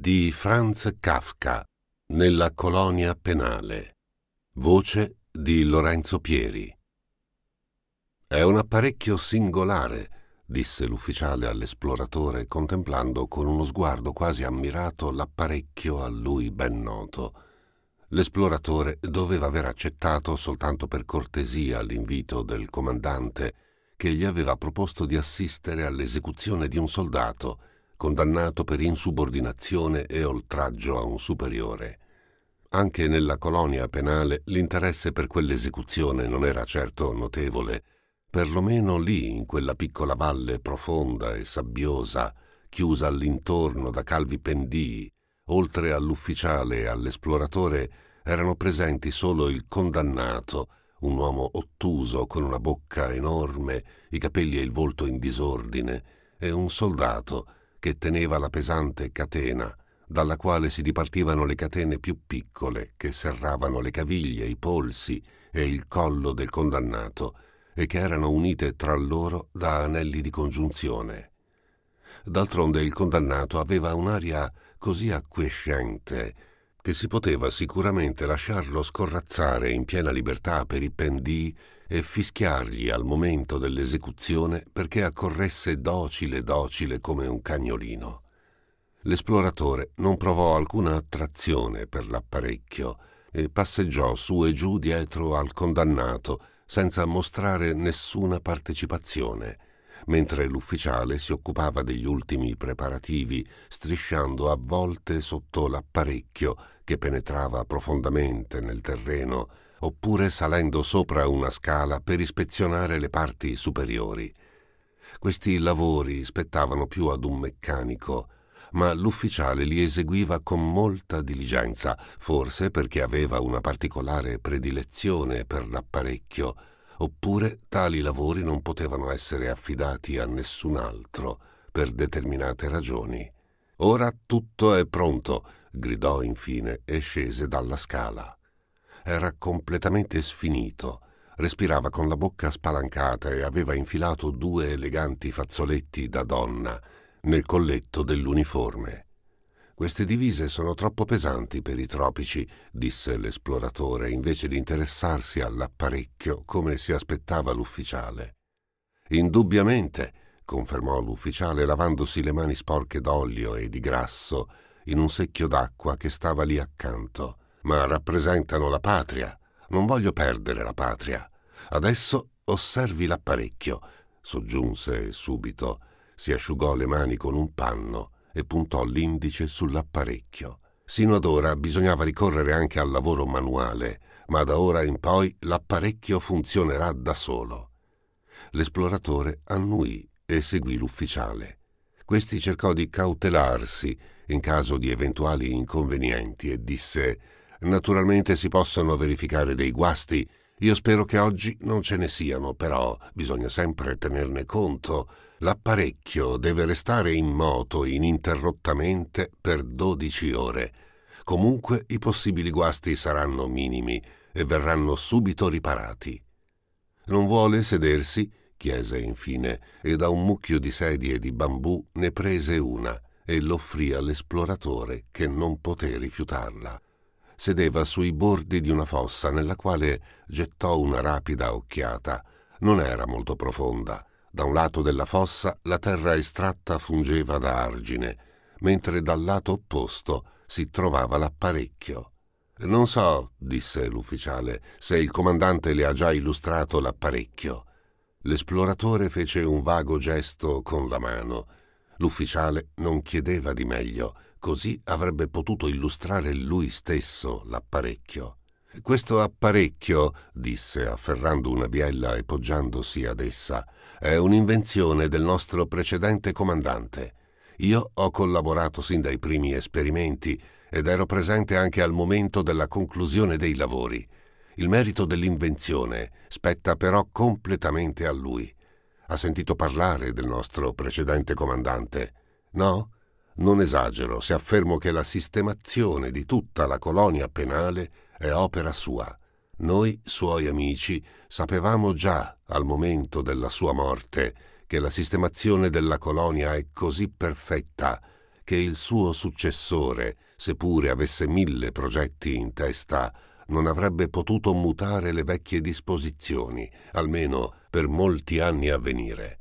di Franz Kafka nella colonia penale. Voce di Lorenzo Pieri. È un apparecchio singolare, disse l'ufficiale all'esploratore, contemplando con uno sguardo quasi ammirato l'apparecchio a lui ben noto. L'esploratore doveva aver accettato soltanto per cortesia l'invito del comandante che gli aveva proposto di assistere all'esecuzione di un soldato condannato per insubordinazione e oltraggio a un superiore. Anche nella colonia penale l'interesse per quell'esecuzione non era certo notevole, perlomeno lì, in quella piccola valle profonda e sabbiosa, chiusa all'intorno da calvi pendii, oltre all'ufficiale e all'esploratore erano presenti solo il condannato, un uomo ottuso con una bocca enorme, i capelli e il volto in disordine, e un soldato che teneva la pesante catena, dalla quale si dipartivano le catene più piccole che serravano le caviglie, i polsi e il collo del condannato, e che erano unite tra loro da anelli di congiunzione. D'altronde il condannato aveva un'aria così acquiescente che si poteva sicuramente lasciarlo scorrazzare in piena libertà per i pendii e fischiargli al momento dell'esecuzione perché accorresse docile docile come un cagnolino. L'esploratore non provò alcuna attrazione per l'apparecchio e passeggiò su e giù dietro al condannato senza mostrare nessuna partecipazione, mentre l'ufficiale si occupava degli ultimi preparativi, strisciando a volte sotto l'apparecchio che penetrava profondamente nel terreno oppure salendo sopra una scala per ispezionare le parti superiori. Questi lavori spettavano più ad un meccanico, ma l'ufficiale li eseguiva con molta diligenza, forse perché aveva una particolare predilezione per l'apparecchio, oppure tali lavori non potevano essere affidati a nessun altro per determinate ragioni. Ora tutto è pronto, gridò infine e scese dalla scala era completamente sfinito, respirava con la bocca spalancata e aveva infilato due eleganti fazzoletti da donna nel colletto dell'uniforme. Queste divise sono troppo pesanti per i tropici, disse l'esploratore, invece di interessarsi all'apparecchio come si aspettava l'ufficiale. Indubbiamente, confermò l'ufficiale lavandosi le mani sporche d'olio e di grasso in un secchio d'acqua che stava lì accanto ma rappresentano la patria. Non voglio perdere la patria. Adesso osservi l'apparecchio, soggiunse subito, si asciugò le mani con un panno e puntò l'indice sull'apparecchio. Sino ad ora bisognava ricorrere anche al lavoro manuale, ma da ora in poi l'apparecchio funzionerà da solo. L'esploratore annuì e seguì l'ufficiale. Questi cercò di cautelarsi in caso di eventuali inconvenienti e disse Naturalmente si possono verificare dei guasti. Io spero che oggi non ce ne siano, però bisogna sempre tenerne conto. L'apparecchio deve restare in moto ininterrottamente per 12 ore. Comunque i possibili guasti saranno minimi e verranno subito riparati. Non vuole sedersi? chiese infine, e da un mucchio di sedie di bambù ne prese una e l'offrì all'esploratore che non poté rifiutarla sedeva sui bordi di una fossa nella quale gettò una rapida occhiata. Non era molto profonda. Da un lato della fossa la terra estratta fungeva da argine, mentre dal lato opposto si trovava l'apparecchio. Non so, disse l'ufficiale, se il comandante le ha già illustrato l'apparecchio. L'esploratore fece un vago gesto con la mano. L'ufficiale non chiedeva di meglio. Così avrebbe potuto illustrare lui stesso l'apparecchio. Questo apparecchio, disse afferrando una biella e poggiandosi ad essa, è un'invenzione del nostro precedente comandante. Io ho collaborato sin dai primi esperimenti ed ero presente anche al momento della conclusione dei lavori. Il merito dell'invenzione spetta però completamente a lui. Ha sentito parlare del nostro precedente comandante? No? Non esagero se affermo che la sistemazione di tutta la colonia penale è opera sua. Noi, suoi amici, sapevamo già al momento della sua morte che la sistemazione della colonia è così perfetta che il suo successore, seppure avesse mille progetti in testa, non avrebbe potuto mutare le vecchie disposizioni, almeno per molti anni a venire.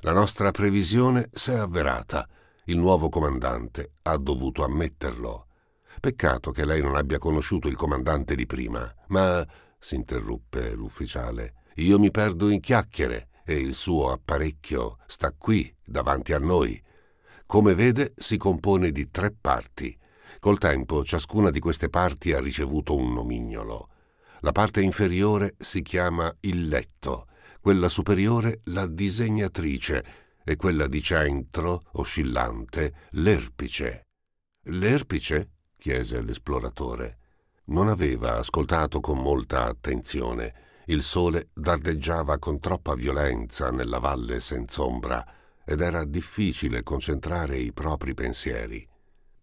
La nostra previsione si è avverata il nuovo comandante ha dovuto ammetterlo. Peccato che lei non abbia conosciuto il comandante di prima. Ma, si interruppe l'ufficiale, io mi perdo in chiacchiere e il suo apparecchio sta qui, davanti a noi. Come vede, si compone di tre parti. Col tempo ciascuna di queste parti ha ricevuto un nomignolo. La parte inferiore si chiama il letto, quella superiore la disegnatrice, e quella di centro, oscillante, l'erpice. L'erpice? chiese l'esploratore. Non aveva ascoltato con molta attenzione. Il sole dardeggiava con troppa violenza nella valle senz'ombra ed era difficile concentrare i propri pensieri.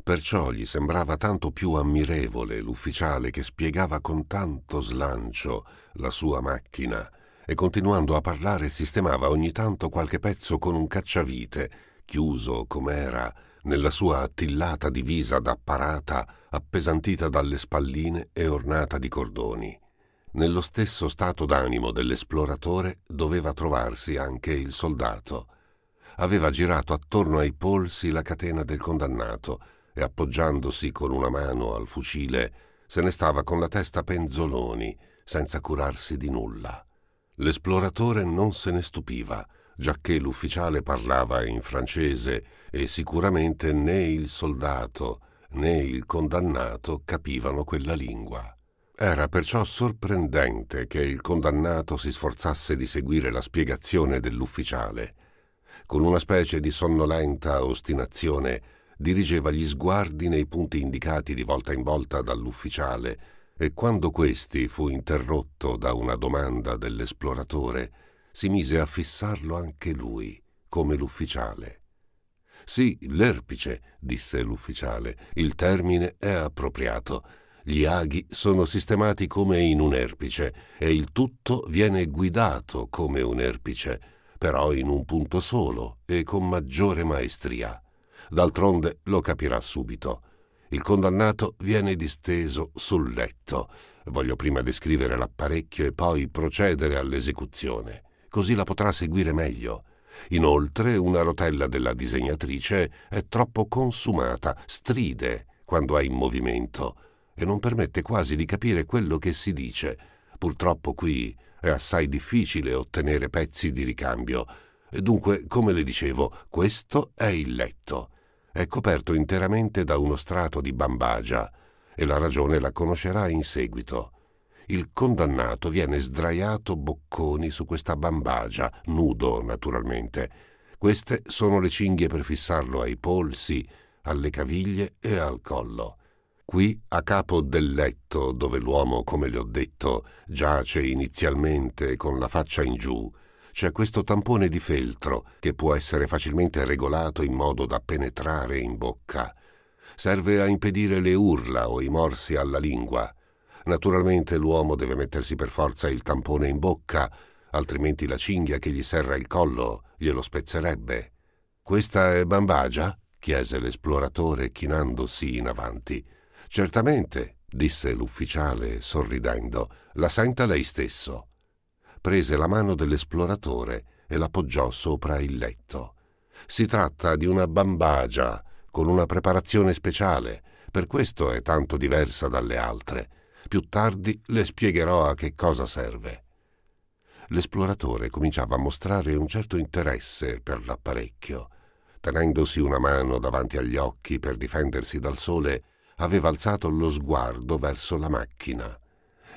Perciò gli sembrava tanto più ammirevole l'ufficiale che spiegava con tanto slancio la sua macchina e continuando a parlare sistemava ogni tanto qualche pezzo con un cacciavite, chiuso com'era, nella sua attillata divisa da parata, appesantita dalle spalline e ornata di cordoni. Nello stesso stato d'animo dell'esploratore doveva trovarsi anche il soldato. Aveva girato attorno ai polsi la catena del condannato e appoggiandosi con una mano al fucile se ne stava con la testa penzoloni, senza curarsi di nulla. L'esploratore non se ne stupiva, giacché l'ufficiale parlava in francese e sicuramente né il soldato né il condannato capivano quella lingua. Era perciò sorprendente che il condannato si sforzasse di seguire la spiegazione dell'ufficiale. Con una specie di sonnolenta ostinazione dirigeva gli sguardi nei punti indicati di volta in volta dall'ufficiale, e quando questi fu interrotto da una domanda dell'esploratore, si mise a fissarlo anche lui, come l'ufficiale. Sì, l'erpice, disse l'ufficiale, il termine è appropriato. Gli aghi sono sistemati come in un erpice e il tutto viene guidato come un erpice, però in un punto solo e con maggiore maestria. D'altronde lo capirà subito. Il condannato viene disteso sul letto. Voglio prima descrivere l'apparecchio e poi procedere all'esecuzione, così la potrà seguire meglio. Inoltre una rotella della disegnatrice è troppo consumata, stride quando è in movimento e non permette quasi di capire quello che si dice. Purtroppo qui è assai difficile ottenere pezzi di ricambio. Dunque, come le dicevo, questo è il letto è coperto interamente da uno strato di bambagia e la ragione la conoscerà in seguito. Il condannato viene sdraiato bocconi su questa bambagia, nudo naturalmente. Queste sono le cinghie per fissarlo ai polsi, alle caviglie e al collo. Qui, a capo del letto, dove l'uomo, come le ho detto, giace inizialmente con la faccia in giù, c'è questo tampone di feltro che può essere facilmente regolato in modo da penetrare in bocca. Serve a impedire le urla o i morsi alla lingua. Naturalmente l'uomo deve mettersi per forza il tampone in bocca, altrimenti la cinghia che gli serra il collo glielo spezzerebbe. Questa è Bambagia? chiese l'esploratore chinandosi in avanti. Certamente, disse l'ufficiale sorridendo, la senta lei stesso prese la mano dell'esploratore e l'appoggiò sopra il letto. Si tratta di una bambagia con una preparazione speciale, per questo è tanto diversa dalle altre. Più tardi le spiegherò a che cosa serve. L'esploratore cominciava a mostrare un certo interesse per l'apparecchio. Tenendosi una mano davanti agli occhi per difendersi dal sole, aveva alzato lo sguardo verso la macchina.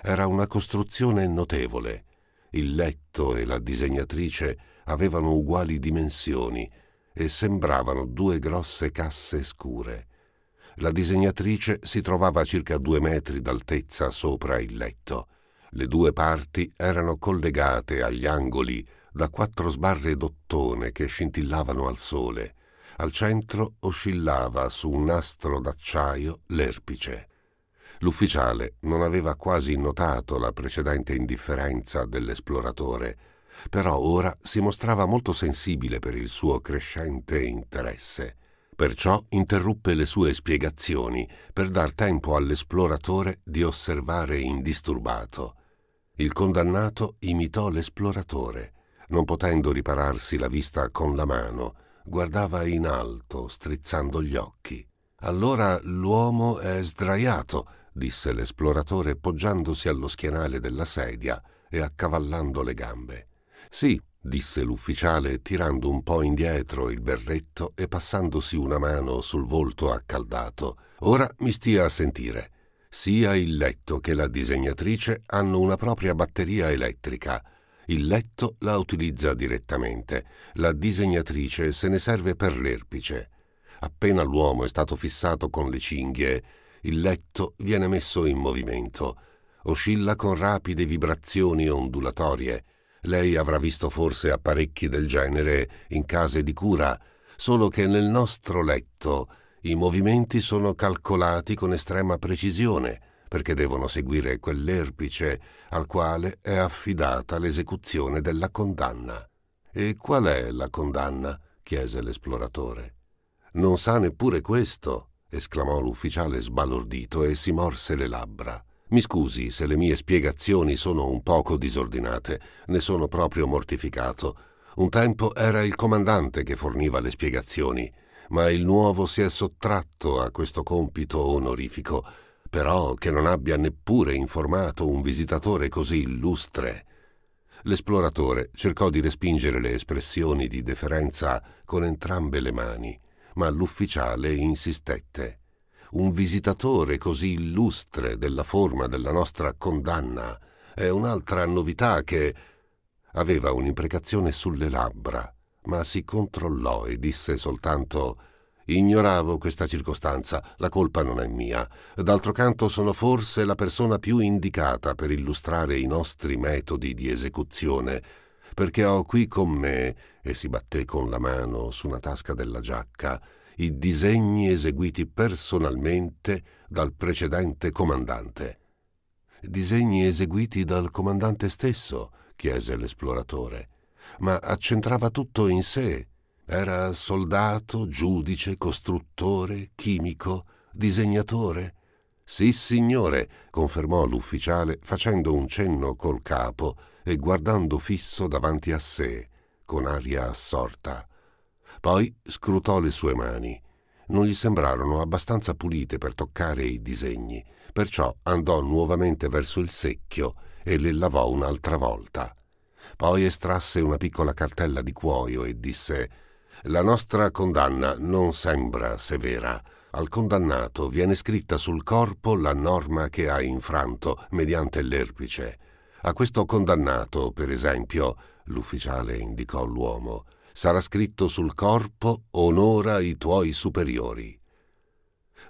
Era una costruzione notevole, il letto e la disegnatrice avevano uguali dimensioni e sembravano due grosse casse scure. La disegnatrice si trovava a circa due metri d'altezza sopra il letto. Le due parti erano collegate agli angoli da quattro sbarre d'ottone che scintillavano al sole. Al centro oscillava su un nastro d'acciaio l'erpice. L'ufficiale non aveva quasi notato la precedente indifferenza dell'esploratore, però ora si mostrava molto sensibile per il suo crescente interesse. Perciò interruppe le sue spiegazioni per dar tempo all'esploratore di osservare indisturbato. Il condannato imitò l'esploratore. Non potendo ripararsi la vista con la mano, guardava in alto, strizzando gli occhi. Allora l'uomo è sdraiato, disse l'esploratore poggiandosi allo schienale della sedia e accavallando le gambe. Sì, disse l'ufficiale tirando un po' indietro il berretto e passandosi una mano sul volto accaldato. Ora mi stia a sentire. Sia il letto che la disegnatrice hanno una propria batteria elettrica. Il letto la utilizza direttamente, la disegnatrice se ne serve per l'erpice. Appena l'uomo è stato fissato con le cinghie, il letto viene messo in movimento. Oscilla con rapide vibrazioni ondulatorie. Lei avrà visto forse apparecchi del genere in case di cura, solo che nel nostro letto i movimenti sono calcolati con estrema precisione, perché devono seguire quell'erpice al quale è affidata l'esecuzione della condanna. E qual è la condanna? chiese l'esploratore. Non sa neppure questo, esclamò l'ufficiale sbalordito e si morse le labbra. Mi scusi se le mie spiegazioni sono un poco disordinate, ne sono proprio mortificato. Un tempo era il comandante che forniva le spiegazioni, ma il nuovo si è sottratto a questo compito onorifico, però che non abbia neppure informato un visitatore così illustre. L'esploratore cercò di respingere le espressioni di deferenza con entrambe le mani ma l'ufficiale insistette. Un visitatore così illustre della forma della nostra condanna è un'altra novità che... Aveva un'imprecazione sulle labbra, ma si controllò e disse soltanto Ignoravo questa circostanza, la colpa non è mia. D'altro canto sono forse la persona più indicata per illustrare i nostri metodi di esecuzione, perché ho qui con me e si batté con la mano su una tasca della giacca i disegni eseguiti personalmente dal precedente comandante. Disegni eseguiti dal comandante stesso, chiese l'esploratore, ma accentrava tutto in sé. Era soldato, giudice, costruttore, chimico, disegnatore. Sì, signore, confermò l'ufficiale facendo un cenno col capo e guardando fisso davanti a sé con aria assorta. Poi scrutò le sue mani. Non gli sembrarono abbastanza pulite per toccare i disegni, perciò andò nuovamente verso il secchio e le lavò un'altra volta. Poi estrasse una piccola cartella di cuoio e disse La nostra condanna non sembra severa. Al condannato viene scritta sul corpo la norma che ha infranto mediante l'erpice. A questo condannato, per esempio, l'ufficiale indicò l'uomo, sarà scritto sul corpo onora i tuoi superiori.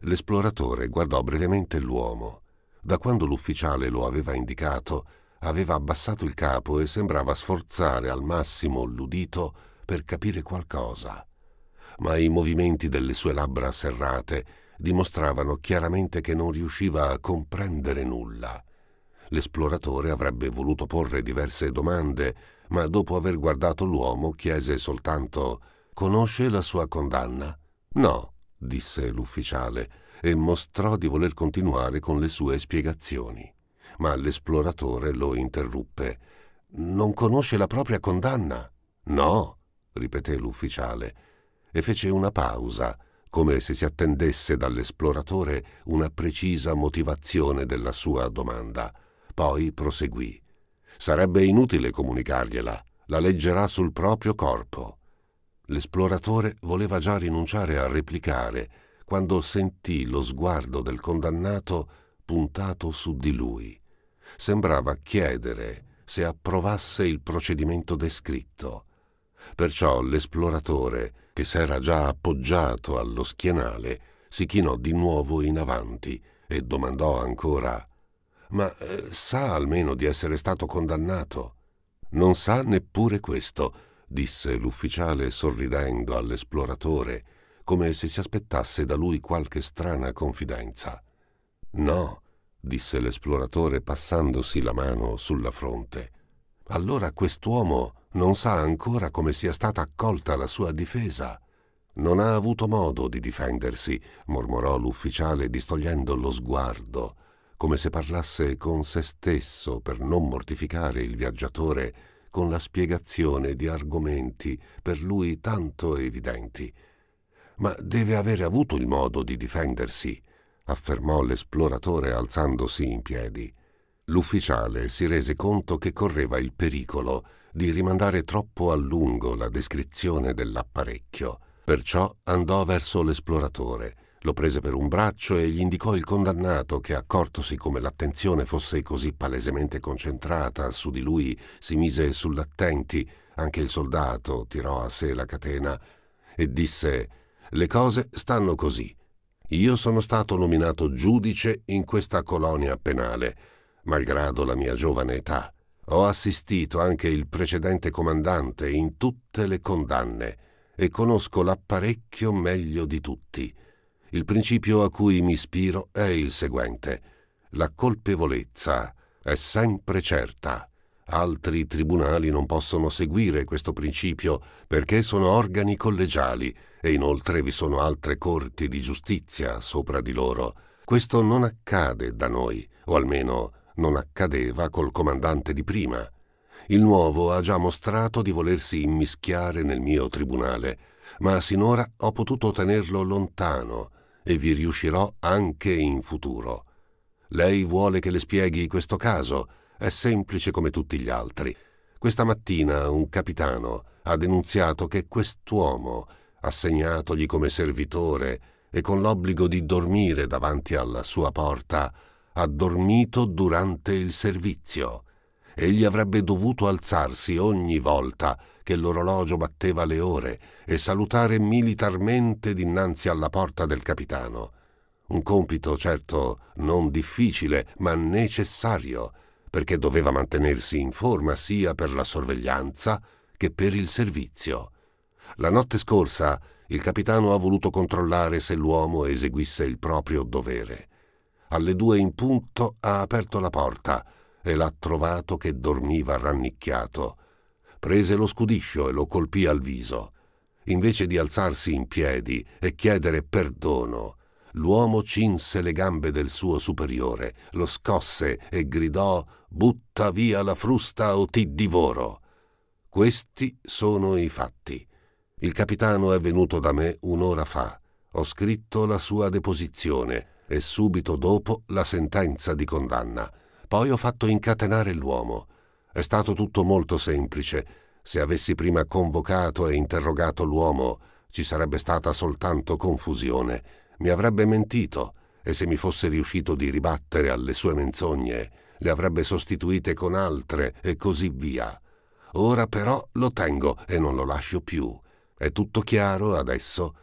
L'esploratore guardò brevemente l'uomo. Da quando l'ufficiale lo aveva indicato, aveva abbassato il capo e sembrava sforzare al massimo l'udito per capire qualcosa. Ma i movimenti delle sue labbra serrate dimostravano chiaramente che non riusciva a comprendere nulla. L'esploratore avrebbe voluto porre diverse domande, ma dopo aver guardato l'uomo chiese soltanto Conosce la sua condanna? No, disse l'ufficiale, e mostrò di voler continuare con le sue spiegazioni. Ma l'esploratore lo interruppe. Non conosce la propria condanna? No, ripeté l'ufficiale, e fece una pausa, come se si attendesse dall'esploratore una precisa motivazione della sua domanda. Poi proseguì. Sarebbe inutile comunicargliela, la leggerà sul proprio corpo. L'esploratore voleva già rinunciare a replicare quando sentì lo sguardo del condannato puntato su di lui. Sembrava chiedere se approvasse il procedimento descritto. Perciò l'esploratore, che s'era già appoggiato allo schienale, si chinò di nuovo in avanti e domandò ancora ma eh, sa almeno di essere stato condannato. Non sa neppure questo, disse l'ufficiale sorridendo all'esploratore, come se si aspettasse da lui qualche strana confidenza. No, disse l'esploratore passandosi la mano sulla fronte. Allora quest'uomo non sa ancora come sia stata accolta la sua difesa. Non ha avuto modo di difendersi, mormorò l'ufficiale distogliendo lo sguardo come se parlasse con se stesso per non mortificare il viaggiatore con la spiegazione di argomenti per lui tanto evidenti. Ma deve avere avuto il modo di difendersi, affermò l'esploratore alzandosi in piedi. L'ufficiale si rese conto che correva il pericolo di rimandare troppo a lungo la descrizione dell'apparecchio, perciò andò verso l'esploratore, lo prese per un braccio e gli indicò il condannato che, accortosi come l'attenzione fosse così palesemente concentrata su di lui, si mise sull'attenti. Anche il soldato tirò a sé la catena e disse «Le cose stanno così. Io sono stato nominato giudice in questa colonia penale, malgrado la mia giovane età. Ho assistito anche il precedente comandante in tutte le condanne e conosco l'apparecchio meglio di tutti». Il principio a cui mi ispiro è il seguente. La colpevolezza è sempre certa. Altri tribunali non possono seguire questo principio perché sono organi collegiali e inoltre vi sono altre corti di giustizia sopra di loro. Questo non accade da noi, o almeno non accadeva col comandante di prima. Il nuovo ha già mostrato di volersi immischiare nel mio tribunale, ma sinora ho potuto tenerlo lontano e vi riuscirò anche in futuro. Lei vuole che le spieghi questo caso, è semplice come tutti gli altri. Questa mattina un capitano ha denunziato che quest'uomo, assegnatogli come servitore e con l'obbligo di dormire davanti alla sua porta, ha dormito durante il servizio. Egli avrebbe dovuto alzarsi ogni volta che l'orologio batteva le ore e salutare militarmente dinanzi alla porta del capitano. Un compito certo non difficile, ma necessario, perché doveva mantenersi in forma sia per la sorveglianza che per il servizio. La notte scorsa il capitano ha voluto controllare se l'uomo eseguisse il proprio dovere. Alle due in punto ha aperto la porta e l'ha trovato che dormiva rannicchiato. Prese lo scudiscio e lo colpì al viso. Invece di alzarsi in piedi e chiedere perdono, l'uomo cinse le gambe del suo superiore, lo scosse e gridò Butta via la frusta o ti divoro. Questi sono i fatti. Il capitano è venuto da me un'ora fa. Ho scritto la sua deposizione e subito dopo la sentenza di condanna. Poi ho fatto incatenare l'uomo. È stato tutto molto semplice se avessi prima convocato e interrogato l'uomo, ci sarebbe stata soltanto confusione. Mi avrebbe mentito e se mi fosse riuscito di ribattere alle sue menzogne, le avrebbe sostituite con altre e così via. Ora però lo tengo e non lo lascio più. È tutto chiaro adesso?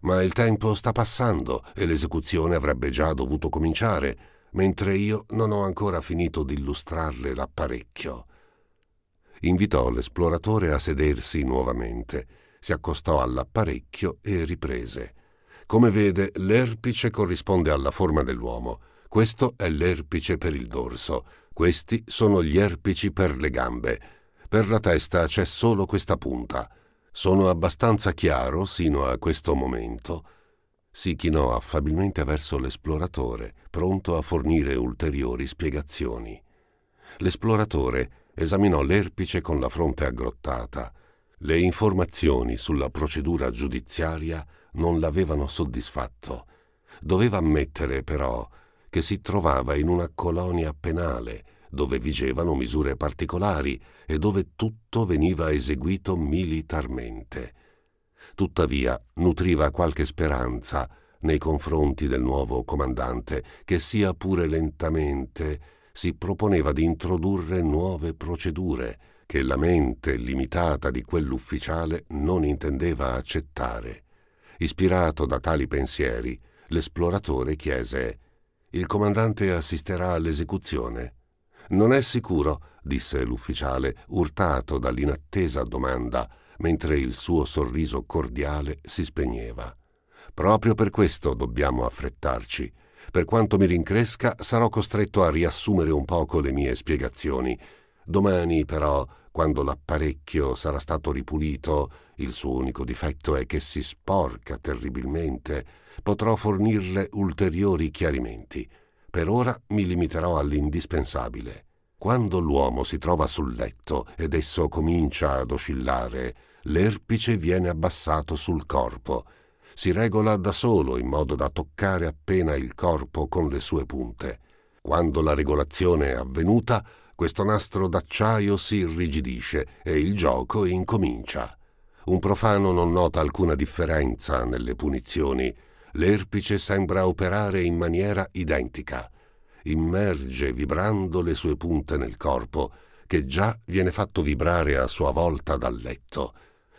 Ma il tempo sta passando e l'esecuzione avrebbe già dovuto cominciare, mentre io non ho ancora finito di illustrarle l'apparecchio invitò l'esploratore a sedersi nuovamente, si accostò all'apparecchio e riprese. Come vede, l'erpice corrisponde alla forma dell'uomo. Questo è l'erpice per il dorso, questi sono gli erpici per le gambe. Per la testa c'è solo questa punta. Sono abbastanza chiaro sino a questo momento. Si chinò affabilmente verso l'esploratore, pronto a fornire ulteriori spiegazioni. L'esploratore esaminò l'erpice con la fronte aggrottata. Le informazioni sulla procedura giudiziaria non l'avevano soddisfatto. Doveva ammettere però che si trovava in una colonia penale dove vigevano misure particolari e dove tutto veniva eseguito militarmente. Tuttavia nutriva qualche speranza nei confronti del nuovo comandante che sia pure lentamente si proponeva di introdurre nuove procedure che la mente limitata di quell'ufficiale non intendeva accettare. Ispirato da tali pensieri, l'esploratore chiese Il comandante assisterà all'esecuzione. Non è sicuro, disse l'ufficiale, urtato dall'inattesa domanda, mentre il suo sorriso cordiale si spegneva. Proprio per questo dobbiamo affrettarci. Per quanto mi rincresca, sarò costretto a riassumere un poco le mie spiegazioni. Domani, però, quando l'apparecchio sarà stato ripulito, il suo unico difetto è che si sporca terribilmente, potrò fornirle ulteriori chiarimenti. Per ora mi limiterò all'indispensabile. Quando l'uomo si trova sul letto ed esso comincia ad oscillare, l'erpice viene abbassato sul corpo si regola da solo in modo da toccare appena il corpo con le sue punte. Quando la regolazione è avvenuta, questo nastro d'acciaio si irrigidisce e il gioco incomincia. Un profano non nota alcuna differenza nelle punizioni. L'erpice sembra operare in maniera identica. Immerge vibrando le sue punte nel corpo, che già viene fatto vibrare a sua volta dal letto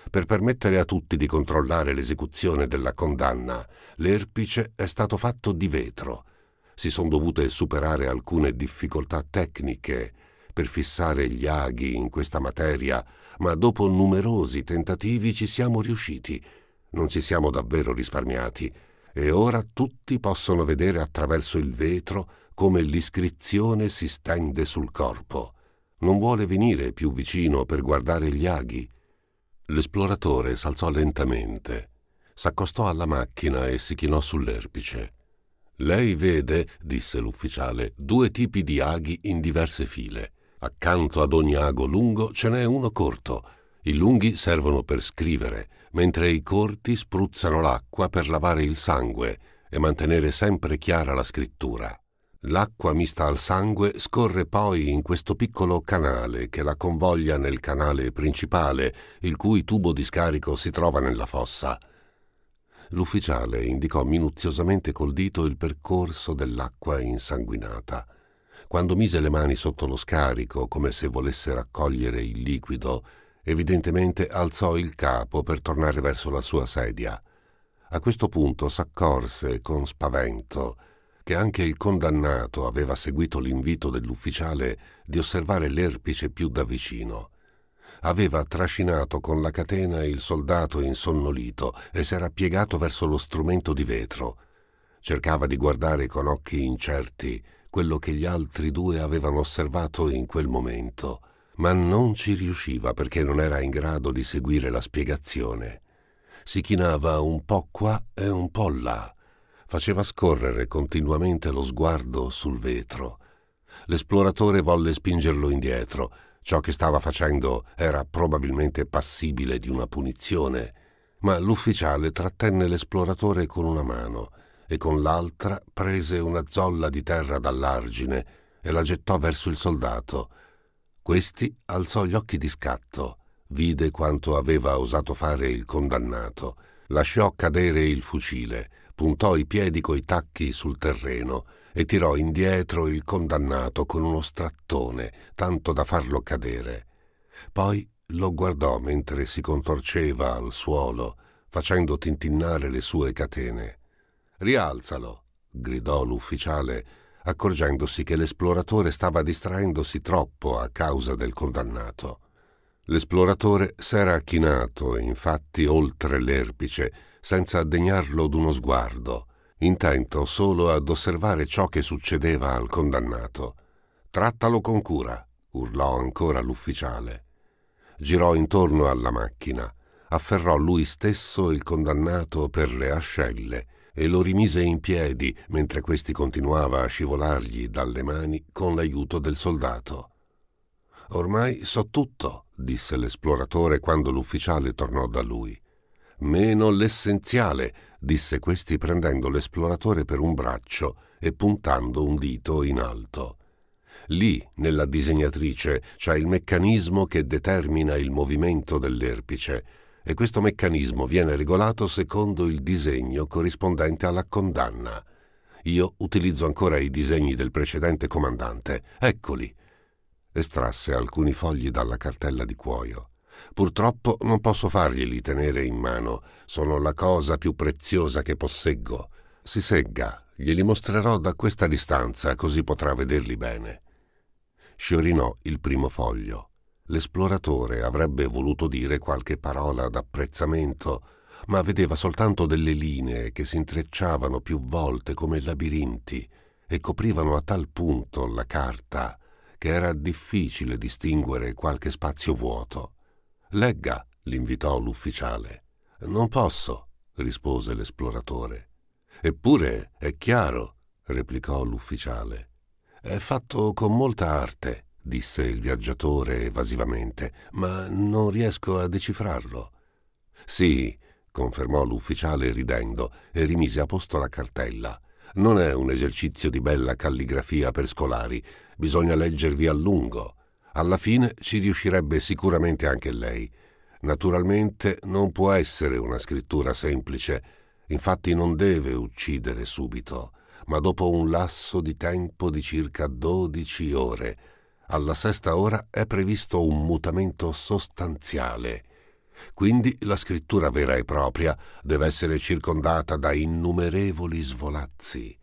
per permettere a tutti di controllare l'esecuzione della condanna, l'erpice è stato fatto di vetro. Si sono dovute superare alcune difficoltà tecniche per fissare gli aghi in questa materia, ma dopo numerosi tentativi ci siamo riusciti. Non ci siamo davvero risparmiati e ora tutti possono vedere attraverso il vetro come l'iscrizione si stende sul corpo. Non vuole venire più vicino per guardare gli aghi L'esploratore s'alzò lentamente, s'accostò alla macchina e si chinò sull'erpice. Lei vede, disse l'ufficiale, due tipi di aghi in diverse file. Accanto ad ogni ago lungo ce n'è uno corto. I lunghi servono per scrivere, mentre i corti spruzzano l'acqua per lavare il sangue e mantenere sempre chiara la scrittura. L'acqua mista al sangue scorre poi in questo piccolo canale che la convoglia nel canale principale, il cui tubo di scarico si trova nella fossa. L'ufficiale indicò minuziosamente col dito il percorso dell'acqua insanguinata. Quando mise le mani sotto lo scarico, come se volesse raccogliere il liquido, evidentemente alzò il capo per tornare verso la sua sedia. A questo punto s'accorse con spavento che anche il condannato aveva seguito l'invito dell'ufficiale di osservare l'erpice più da vicino. Aveva trascinato con la catena il soldato insonnolito e s'era piegato verso lo strumento di vetro. Cercava di guardare con occhi incerti quello che gli altri due avevano osservato in quel momento, ma non ci riusciva perché non era in grado di seguire la spiegazione. Si chinava un po' qua e un po' là, faceva scorrere continuamente lo sguardo sul vetro. L'esploratore volle spingerlo indietro. Ciò che stava facendo era probabilmente passibile di una punizione, ma l'ufficiale trattenne l'esploratore con una mano e con l'altra prese una zolla di terra dall'argine e la gettò verso il soldato. Questi alzò gli occhi di scatto, vide quanto aveva osato fare il condannato, lasciò cadere il fucile, puntò i piedi coi tacchi sul terreno e tirò indietro il condannato con uno strattone, tanto da farlo cadere. Poi lo guardò mentre si contorceva al suolo, facendo tintinnare le sue catene. Rialzalo, gridò l'ufficiale, accorgendosi che l'esploratore stava distraendosi troppo a causa del condannato. L'esploratore s'era chinato, infatti, oltre l'erpice, senza degnarlo d'uno sguardo, intento solo ad osservare ciò che succedeva al condannato. Trattalo con cura, urlò ancora l'ufficiale. Girò intorno alla macchina, afferrò lui stesso il condannato per le ascelle e lo rimise in piedi mentre questi continuava a scivolargli dalle mani con l'aiuto del soldato. Ormai so tutto, disse l'esploratore quando l'ufficiale tornò da lui meno l'essenziale, disse questi prendendo l'esploratore per un braccio e puntando un dito in alto. Lì, nella disegnatrice, c'è il meccanismo che determina il movimento dell'erpice e questo meccanismo viene regolato secondo il disegno corrispondente alla condanna. Io utilizzo ancora i disegni del precedente comandante. Eccoli. Estrasse alcuni fogli dalla cartella di cuoio. Purtroppo non posso farglieli tenere in mano, sono la cosa più preziosa che posseggo. Si segga, glieli mostrerò da questa distanza, così potrà vederli bene. Sciorinò il primo foglio. L'esploratore avrebbe voluto dire qualche parola d'apprezzamento, ma vedeva soltanto delle linee che si intrecciavano più volte come labirinti e coprivano a tal punto la carta che era difficile distinguere qualche spazio vuoto. Legga, l'invitò l'ufficiale. Non posso, rispose l'esploratore. Eppure è chiaro, replicò l'ufficiale. È fatto con molta arte, disse il viaggiatore evasivamente, ma non riesco a decifrarlo. Sì, confermò l'ufficiale ridendo e rimise a posto la cartella. Non è un esercizio di bella calligrafia per scolari, bisogna leggervi a lungo. Alla fine ci riuscirebbe sicuramente anche lei. Naturalmente non può essere una scrittura semplice, infatti non deve uccidere subito, ma dopo un lasso di tempo di circa 12 ore. Alla sesta ora è previsto un mutamento sostanziale. Quindi la scrittura vera e propria deve essere circondata da innumerevoli svolazzi.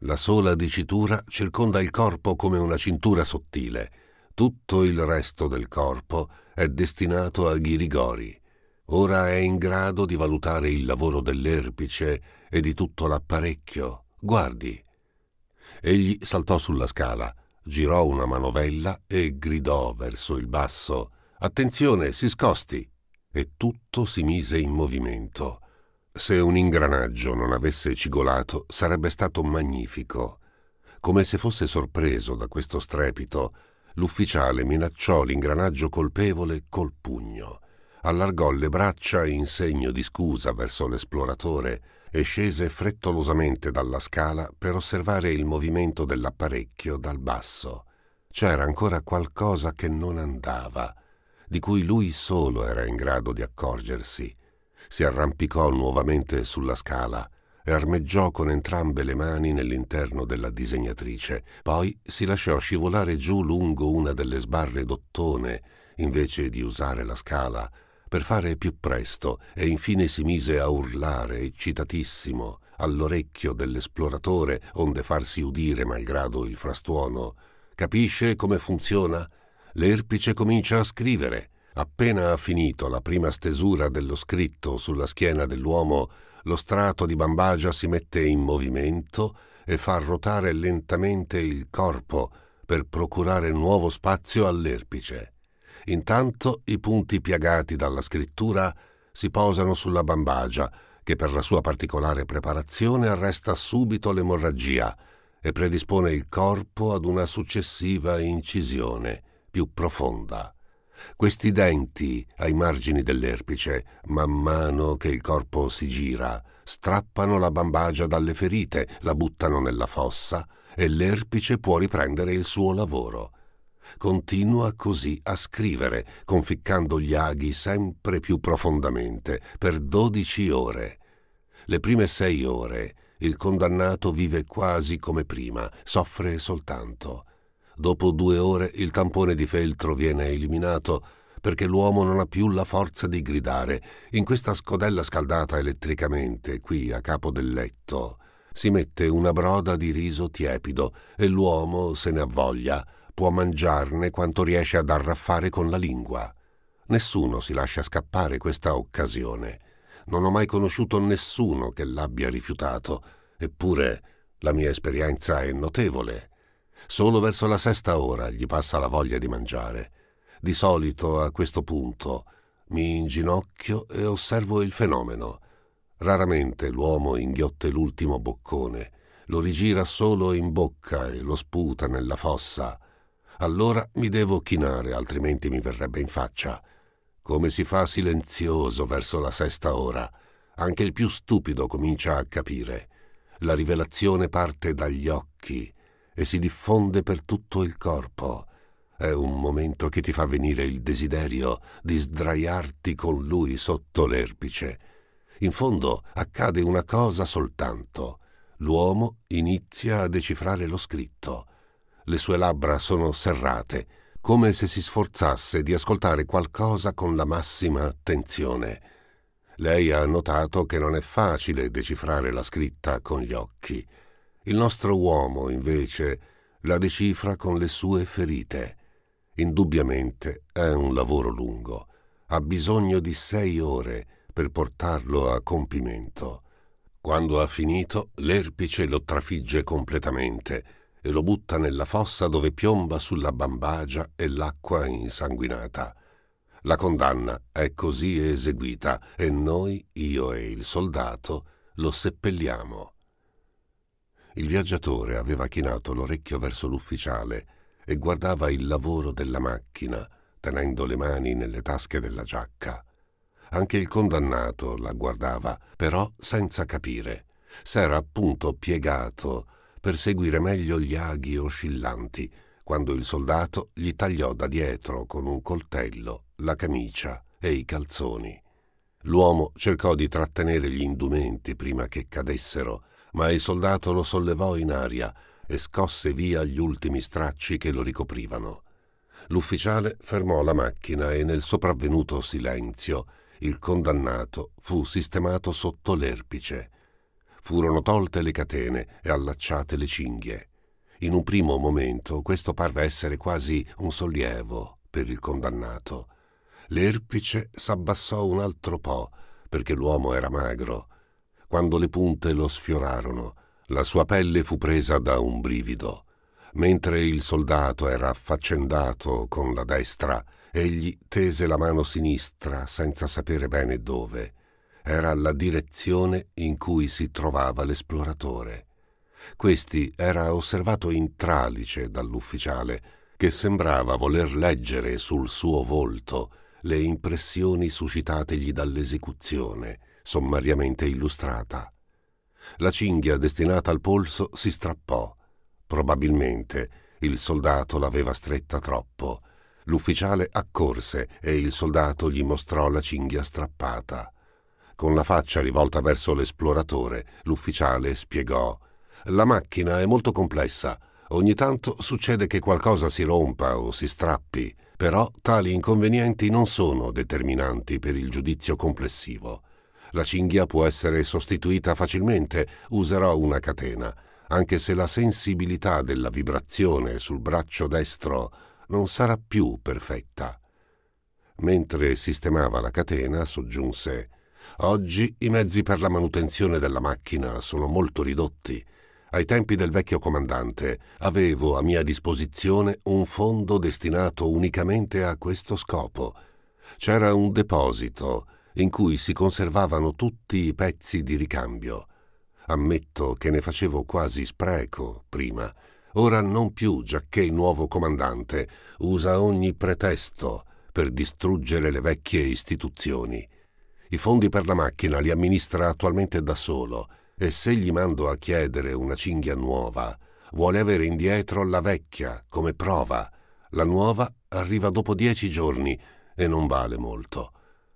La sola dicitura circonda il corpo come una cintura sottile tutto il resto del corpo è destinato a ghirigori. Ora è in grado di valutare il lavoro dell'erpice e di tutto l'apparecchio. Guardi. Egli saltò sulla scala, girò una manovella e gridò verso il basso. Attenzione, si scosti! E tutto si mise in movimento. Se un ingranaggio non avesse cigolato, sarebbe stato magnifico. Come se fosse sorpreso da questo strepito, l'ufficiale minacciò l'ingranaggio colpevole col pugno, allargò le braccia in segno di scusa verso l'esploratore e scese frettolosamente dalla scala per osservare il movimento dell'apparecchio dal basso. C'era ancora qualcosa che non andava, di cui lui solo era in grado di accorgersi. Si arrampicò nuovamente sulla scala, e armeggiò con entrambe le mani nell'interno della disegnatrice. Poi si lasciò scivolare giù lungo una delle sbarre d'ottone, invece di usare la scala, per fare più presto, e infine si mise a urlare, eccitatissimo, all'orecchio dell'esploratore, onde farsi udire malgrado il frastuono. Capisce come funziona? L'erpice comincia a scrivere. Appena ha finito la prima stesura dello scritto sulla schiena dell'uomo, lo strato di bambagia si mette in movimento e fa ruotare lentamente il corpo per procurare nuovo spazio all'erpice. Intanto i punti piagati dalla scrittura si posano sulla bambagia, che per la sua particolare preparazione arresta subito l'emorragia e predispone il corpo ad una successiva incisione più profonda questi denti ai margini dell'erpice, man mano che il corpo si gira, strappano la bambagia dalle ferite, la buttano nella fossa e l'erpice può riprendere il suo lavoro. Continua così a scrivere, conficcando gli aghi sempre più profondamente, per dodici ore. Le prime sei ore il condannato vive quasi come prima, soffre soltanto. Dopo due ore il tampone di feltro viene eliminato perché l'uomo non ha più la forza di gridare. In questa scodella scaldata elettricamente, qui a capo del letto, si mette una broda di riso tiepido e l'uomo se ne ha voglia, può mangiarne quanto riesce ad arraffare con la lingua. Nessuno si lascia scappare questa occasione. Non ho mai conosciuto nessuno che l'abbia rifiutato, eppure la mia esperienza è notevole. Solo verso la sesta ora gli passa la voglia di mangiare. Di solito a questo punto mi inginocchio e osservo il fenomeno. Raramente l'uomo inghiotte l'ultimo boccone, lo rigira solo in bocca e lo sputa nella fossa. Allora mi devo chinare, altrimenti mi verrebbe in faccia. Come si fa silenzioso verso la sesta ora? Anche il più stupido comincia a capire. La rivelazione parte dagli occhi, e si diffonde per tutto il corpo. È un momento che ti fa venire il desiderio di sdraiarti con lui sotto l'erpice. In fondo accade una cosa soltanto. L'uomo inizia a decifrare lo scritto. Le sue labbra sono serrate, come se si sforzasse di ascoltare qualcosa con la massima attenzione. Lei ha notato che non è facile decifrare la scritta con gli occhi il nostro uomo, invece, la decifra con le sue ferite. Indubbiamente è un lavoro lungo, ha bisogno di sei ore per portarlo a compimento. Quando ha finito, l'erpice lo trafigge completamente e lo butta nella fossa dove piomba sulla bambagia e l'acqua insanguinata. La condanna è così eseguita e noi, io e il soldato, lo seppelliamo. Il viaggiatore aveva chinato l'orecchio verso l'ufficiale e guardava il lavoro della macchina, tenendo le mani nelle tasche della giacca. Anche il condannato la guardava, però senza capire. S'era appunto piegato per seguire meglio gli aghi oscillanti, quando il soldato gli tagliò da dietro con un coltello la camicia e i calzoni. L'uomo cercò di trattenere gli indumenti prima che cadessero ma il soldato lo sollevò in aria e scosse via gli ultimi stracci che lo ricoprivano. L'ufficiale fermò la macchina e nel sopravvenuto silenzio il condannato fu sistemato sotto l'erpice. Furono tolte le catene e allacciate le cinghie. In un primo momento questo parve essere quasi un sollievo per il condannato. L'erpice s'abbassò un altro po', perché l'uomo era magro quando le punte lo sfiorarono, la sua pelle fu presa da un brivido. Mentre il soldato era affaccendato con la destra, egli tese la mano sinistra senza sapere bene dove. Era la direzione in cui si trovava l'esploratore. Questi era osservato in tralice dall'ufficiale, che sembrava voler leggere sul suo volto le impressioni suscitategli dall'esecuzione sommariamente illustrata. La cinghia destinata al polso si strappò. Probabilmente il soldato l'aveva stretta troppo. L'ufficiale accorse e il soldato gli mostrò la cinghia strappata. Con la faccia rivolta verso l'esploratore, l'ufficiale spiegò La macchina è molto complessa. Ogni tanto succede che qualcosa si rompa o si strappi, però tali inconvenienti non sono determinanti per il giudizio complessivo. La cinghia può essere sostituita facilmente, userò una catena, anche se la sensibilità della vibrazione sul braccio destro non sarà più perfetta. Mentre sistemava la catena, soggiunse Oggi i mezzi per la manutenzione della macchina sono molto ridotti. Ai tempi del vecchio comandante avevo a mia disposizione un fondo destinato unicamente a questo scopo. C'era un deposito in cui si conservavano tutti i pezzi di ricambio. Ammetto che ne facevo quasi spreco prima. Ora non più, giacché il nuovo comandante usa ogni pretesto per distruggere le vecchie istituzioni. I fondi per la macchina li amministra attualmente da solo e se gli mando a chiedere una cinghia nuova, vuole avere indietro la vecchia come prova. La nuova arriva dopo dieci giorni e non vale molto.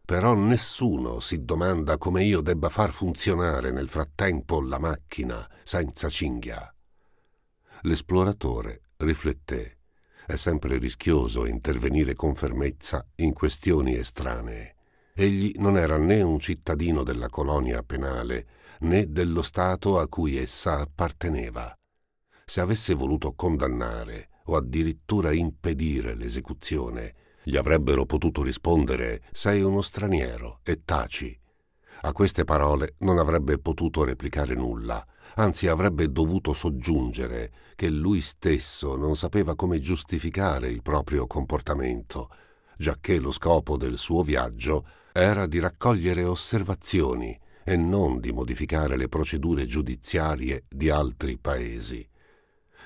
Però nessuno si domanda come io debba far funzionare nel frattempo la macchina senza cinghia. L'esploratore rifletté. È sempre rischioso intervenire con fermezza in questioni estranee. Egli non era né un cittadino della colonia penale né dello Stato a cui essa apparteneva. Se avesse voluto condannare o addirittura impedire l'esecuzione, gli avrebbero potuto rispondere sei uno straniero e taci. A queste parole non avrebbe potuto replicare nulla, anzi avrebbe dovuto soggiungere che lui stesso non sapeva come giustificare il proprio comportamento, giacché lo scopo del suo viaggio era di raccogliere osservazioni e non di modificare le procedure giudiziarie di altri paesi.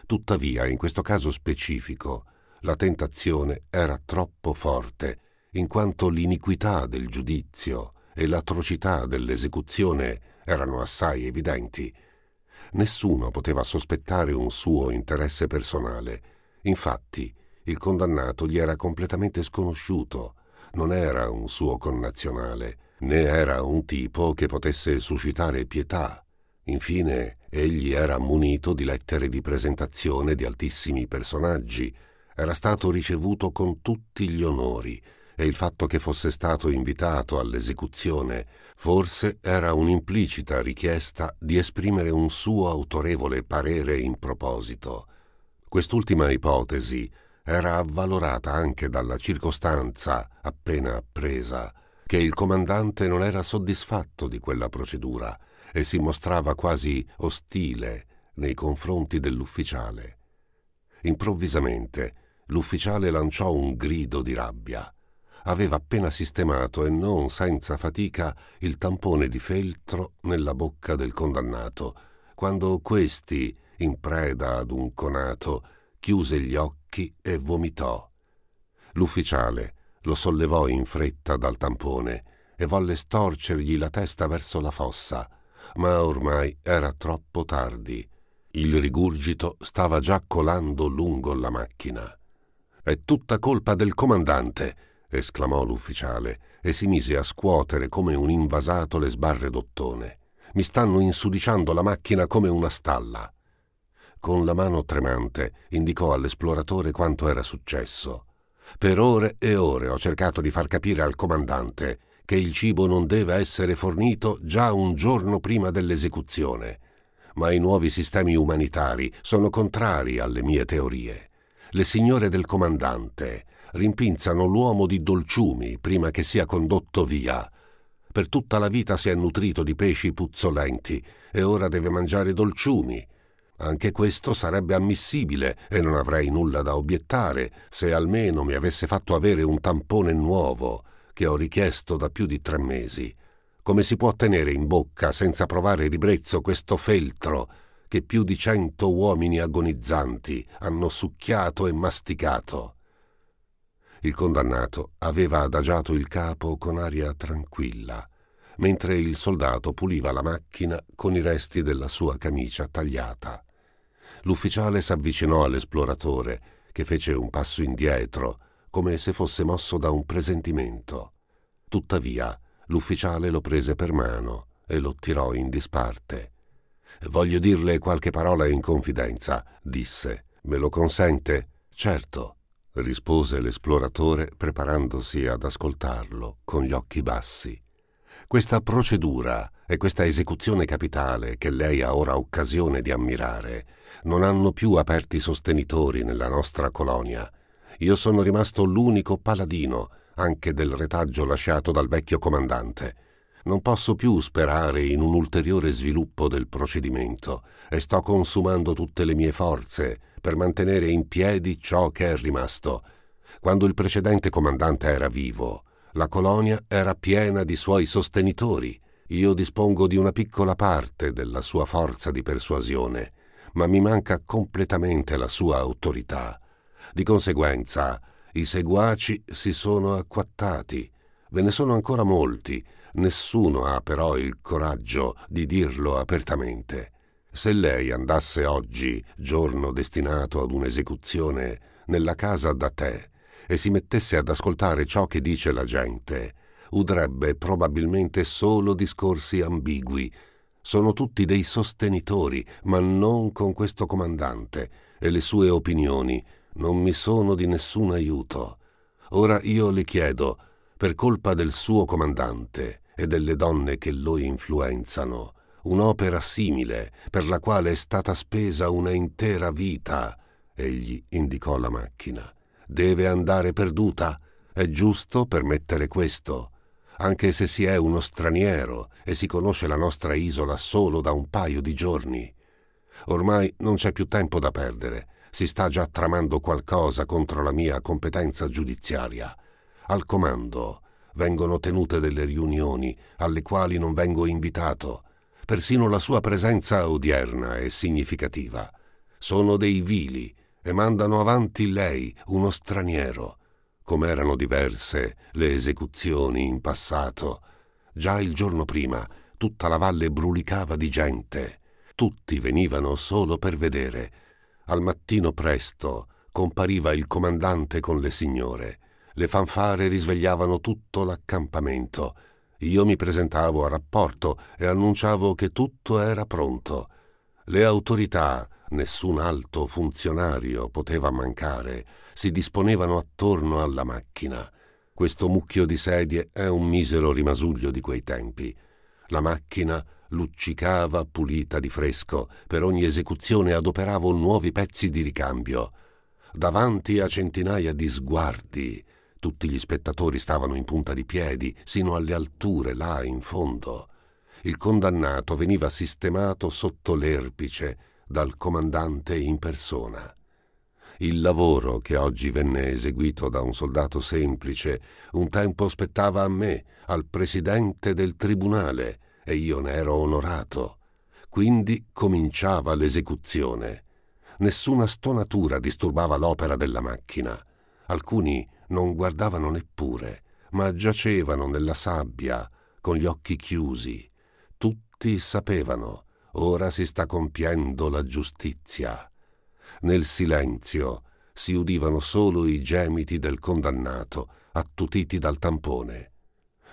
Tuttavia, in questo caso specifico, la tentazione era troppo forte, in quanto l'iniquità del giudizio e l'atrocità dell'esecuzione erano assai evidenti. Nessuno poteva sospettare un suo interesse personale. Infatti, il condannato gli era completamente sconosciuto, non era un suo connazionale, né era un tipo che potesse suscitare pietà. Infine, egli era munito di lettere di presentazione di altissimi personaggi, era stato ricevuto con tutti gli onori e il fatto che fosse stato invitato all'esecuzione forse era un'implicita richiesta di esprimere un suo autorevole parere in proposito. Quest'ultima ipotesi era avvalorata anche dalla circostanza appena appresa che il comandante non era soddisfatto di quella procedura e si mostrava quasi ostile nei confronti dell'ufficiale. Improvvisamente l'ufficiale lanciò un grido di rabbia. Aveva appena sistemato e non senza fatica il tampone di feltro nella bocca del condannato, quando questi, in preda ad un conato, chiuse gli occhi e vomitò. L'ufficiale lo sollevò in fretta dal tampone e volle storcergli la testa verso la fossa, ma ormai era troppo tardi. Il rigurgito stava già colando lungo la macchina. È tutta colpa del comandante, esclamò l'ufficiale e si mise a scuotere come un invasato le sbarre d'ottone. Mi stanno insudiciando la macchina come una stalla. Con la mano tremante indicò all'esploratore quanto era successo. Per ore e ore ho cercato di far capire al comandante che il cibo non deve essere fornito già un giorno prima dell'esecuzione, ma i nuovi sistemi umanitari sono contrari alle mie teorie le signore del comandante rimpinzano l'uomo di dolciumi prima che sia condotto via. Per tutta la vita si è nutrito di pesci puzzolenti e ora deve mangiare dolciumi. Anche questo sarebbe ammissibile e non avrei nulla da obiettare se almeno mi avesse fatto avere un tampone nuovo che ho richiesto da più di tre mesi. Come si può tenere in bocca senza provare ribrezzo questo feltro che più di cento uomini agonizzanti hanno succhiato e masticato. Il condannato aveva adagiato il capo con aria tranquilla, mentre il soldato puliva la macchina con i resti della sua camicia tagliata. L'ufficiale s'avvicinò all'esploratore, che fece un passo indietro, come se fosse mosso da un presentimento. Tuttavia, l'ufficiale lo prese per mano e lo tirò in disparte. Voglio dirle qualche parola in confidenza, disse. Me lo consente? Certo, rispose l'esploratore preparandosi ad ascoltarlo con gli occhi bassi. Questa procedura e questa esecuzione capitale che lei ha ora occasione di ammirare non hanno più aperti sostenitori nella nostra colonia. Io sono rimasto l'unico paladino anche del retaggio lasciato dal vecchio comandante. Non posso più sperare in un ulteriore sviluppo del procedimento e sto consumando tutte le mie forze per mantenere in piedi ciò che è rimasto. Quando il precedente comandante era vivo, la colonia era piena di suoi sostenitori. Io dispongo di una piccola parte della sua forza di persuasione, ma mi manca completamente la sua autorità. Di conseguenza, i seguaci si sono acquattati. Ve ne sono ancora molti, Nessuno ha però il coraggio di dirlo apertamente. Se lei andasse oggi, giorno destinato ad un'esecuzione, nella casa da te e si mettesse ad ascoltare ciò che dice la gente, udrebbe probabilmente solo discorsi ambigui. Sono tutti dei sostenitori, ma non con questo comandante, e le sue opinioni non mi sono di nessun aiuto. Ora io le chiedo, per colpa del suo comandante e delle donne che lo influenzano, un'opera simile per la quale è stata spesa una intera vita. Egli indicò la macchina. Deve andare perduta. È giusto permettere questo. Anche se si è uno straniero e si conosce la nostra isola solo da un paio di giorni. Ormai non c'è più tempo da perdere. Si sta già tramando qualcosa contro la mia competenza giudiziaria al comando. Vengono tenute delle riunioni alle quali non vengo invitato. Persino la sua presenza odierna è significativa. Sono dei vili e mandano avanti lei, uno straniero. Com'erano diverse le esecuzioni in passato. Già il giorno prima tutta la valle brulicava di gente. Tutti venivano solo per vedere. Al mattino presto compariva il comandante con le signore le fanfare risvegliavano tutto l'accampamento. Io mi presentavo a rapporto e annunciavo che tutto era pronto. Le autorità, nessun alto funzionario poteva mancare, si disponevano attorno alla macchina. Questo mucchio di sedie è un misero rimasuglio di quei tempi. La macchina luccicava pulita di fresco, per ogni esecuzione adoperavo nuovi pezzi di ricambio. Davanti a centinaia di sguardi, tutti gli spettatori stavano in punta di piedi, sino alle alture là in fondo. Il condannato veniva sistemato sotto l'erpice dal comandante in persona. Il lavoro che oggi venne eseguito da un soldato semplice un tempo spettava a me, al presidente del tribunale, e io ne ero onorato. Quindi cominciava l'esecuzione. Nessuna stonatura disturbava l'opera della macchina. Alcuni non guardavano neppure, ma giacevano nella sabbia, con gli occhi chiusi. Tutti sapevano, ora si sta compiendo la giustizia. Nel silenzio si udivano solo i gemiti del condannato, attutiti dal tampone.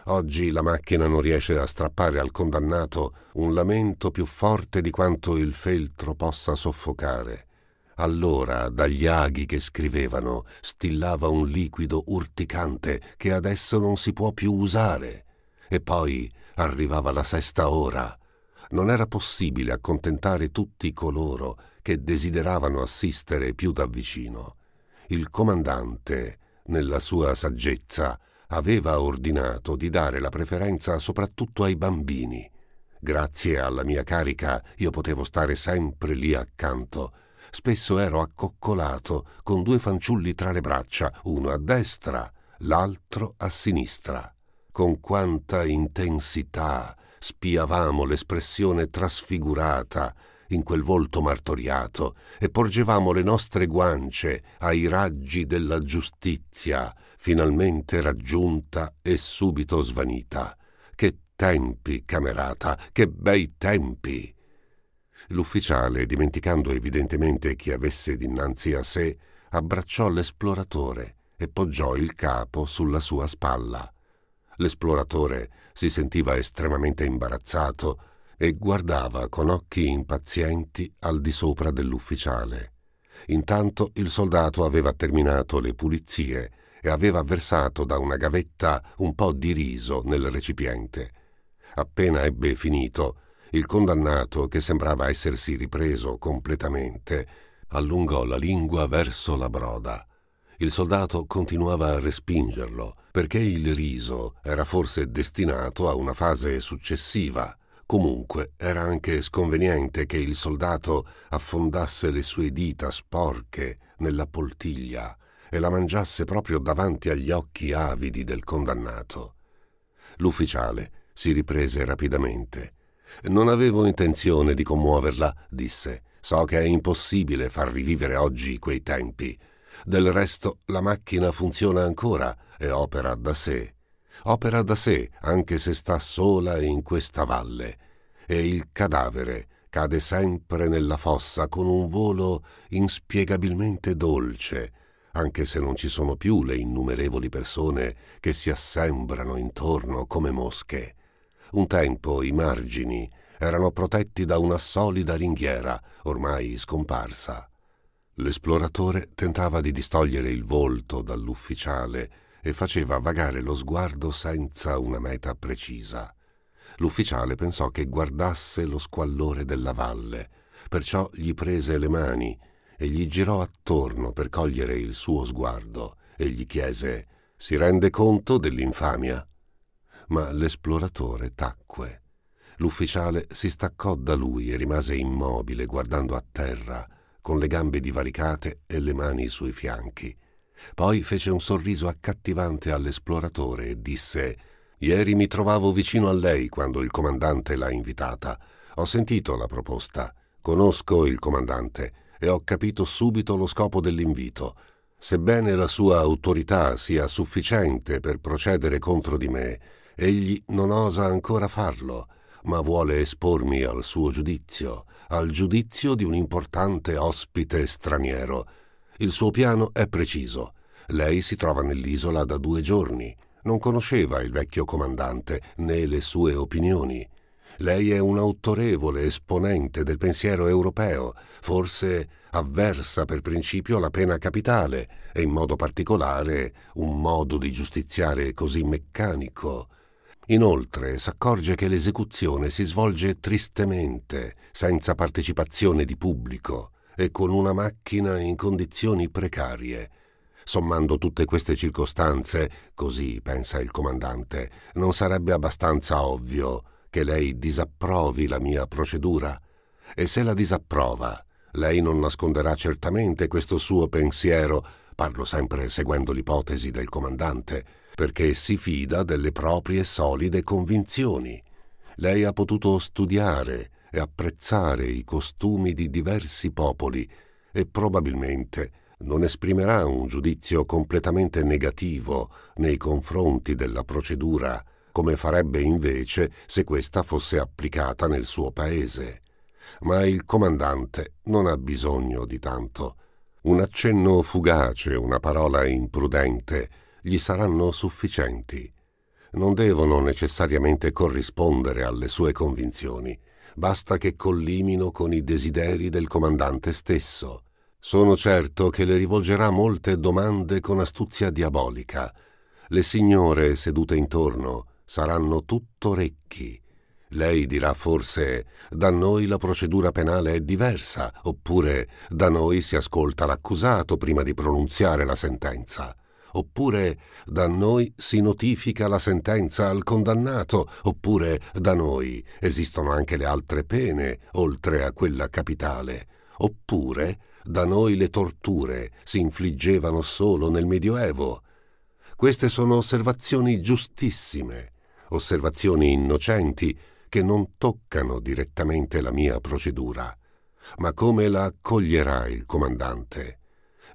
Oggi la macchina non riesce a strappare al condannato un lamento più forte di quanto il feltro possa soffocare. Allora dagli aghi che scrivevano stillava un liquido urticante che adesso non si può più usare. E poi arrivava la sesta ora. Non era possibile accontentare tutti coloro che desideravano assistere più da vicino. Il comandante, nella sua saggezza, aveva ordinato di dare la preferenza soprattutto ai bambini. Grazie alla mia carica io potevo stare sempre lì accanto spesso ero accoccolato con due fanciulli tra le braccia, uno a destra, l'altro a sinistra. Con quanta intensità spiavamo l'espressione trasfigurata in quel volto martoriato e porgevamo le nostre guance ai raggi della giustizia, finalmente raggiunta e subito svanita. Che tempi, camerata, che bei tempi! L'ufficiale, dimenticando evidentemente chi avesse dinanzi a sé, abbracciò l'esploratore e poggiò il capo sulla sua spalla. L'esploratore si sentiva estremamente imbarazzato e guardava con occhi impazienti al di sopra dell'ufficiale. Intanto il soldato aveva terminato le pulizie e aveva versato da una gavetta un po' di riso nel recipiente. Appena ebbe finito, il condannato, che sembrava essersi ripreso completamente, allungò la lingua verso la broda. Il soldato continuava a respingerlo, perché il riso era forse destinato a una fase successiva. Comunque era anche sconveniente che il soldato affondasse le sue dita sporche nella poltiglia e la mangiasse proprio davanti agli occhi avidi del condannato. L'ufficiale si riprese rapidamente non avevo intenzione di commuoverla, disse. So che è impossibile far rivivere oggi quei tempi. Del resto la macchina funziona ancora e opera da sé. Opera da sé anche se sta sola in questa valle. E il cadavere cade sempre nella fossa con un volo inspiegabilmente dolce, anche se non ci sono più le innumerevoli persone che si assembrano intorno come mosche. Un tempo i margini erano protetti da una solida ringhiera, ormai scomparsa. L'esploratore tentava di distogliere il volto dall'ufficiale e faceva vagare lo sguardo senza una meta precisa. L'ufficiale pensò che guardasse lo squallore della valle, perciò gli prese le mani e gli girò attorno per cogliere il suo sguardo e gli chiese Si rende conto dell'infamia? ma l'esploratore tacque. L'ufficiale si staccò da lui e rimase immobile guardando a terra, con le gambe divaricate e le mani sui fianchi. Poi fece un sorriso accattivante all'esploratore e disse Ieri mi trovavo vicino a lei quando il comandante l'ha invitata. Ho sentito la proposta, conosco il comandante e ho capito subito lo scopo dell'invito. Sebbene la sua autorità sia sufficiente per procedere contro di me, Egli non osa ancora farlo, ma vuole espormi al suo giudizio, al giudizio di un importante ospite straniero. Il suo piano è preciso. Lei si trova nell'isola da due giorni. Non conosceva il vecchio comandante né le sue opinioni. Lei è un autorevole esponente del pensiero europeo, forse avversa per principio alla pena capitale e in modo particolare un modo di giustiziare così meccanico. Inoltre s'accorge che l'esecuzione si svolge tristemente, senza partecipazione di pubblico e con una macchina in condizioni precarie. Sommando tutte queste circostanze, così pensa il comandante, non sarebbe abbastanza ovvio che lei disapprovi la mia procedura? E se la disapprova, lei non nasconderà certamente questo suo pensiero, parlo sempre seguendo l'ipotesi del comandante, perché si fida delle proprie solide convinzioni. Lei ha potuto studiare e apprezzare i costumi di diversi popoli e probabilmente non esprimerà un giudizio completamente negativo nei confronti della procedura, come farebbe invece se questa fosse applicata nel suo paese. Ma il comandante non ha bisogno di tanto. Un accenno fugace, una parola imprudente, gli saranno sufficienti. Non devono necessariamente corrispondere alle sue convinzioni, basta che collimino con i desideri del comandante stesso. Sono certo che le rivolgerà molte domande con astuzia diabolica. Le signore sedute intorno saranno tutto orecchi. Lei dirà forse da noi la procedura penale è diversa, oppure da noi si ascolta l'accusato prima di pronunziare la sentenza oppure da noi si notifica la sentenza al condannato, oppure da noi esistono anche le altre pene oltre a quella capitale, oppure da noi le torture si infliggevano solo nel Medioevo. Queste sono osservazioni giustissime, osservazioni innocenti che non toccano direttamente la mia procedura. Ma come la accoglierà il comandante?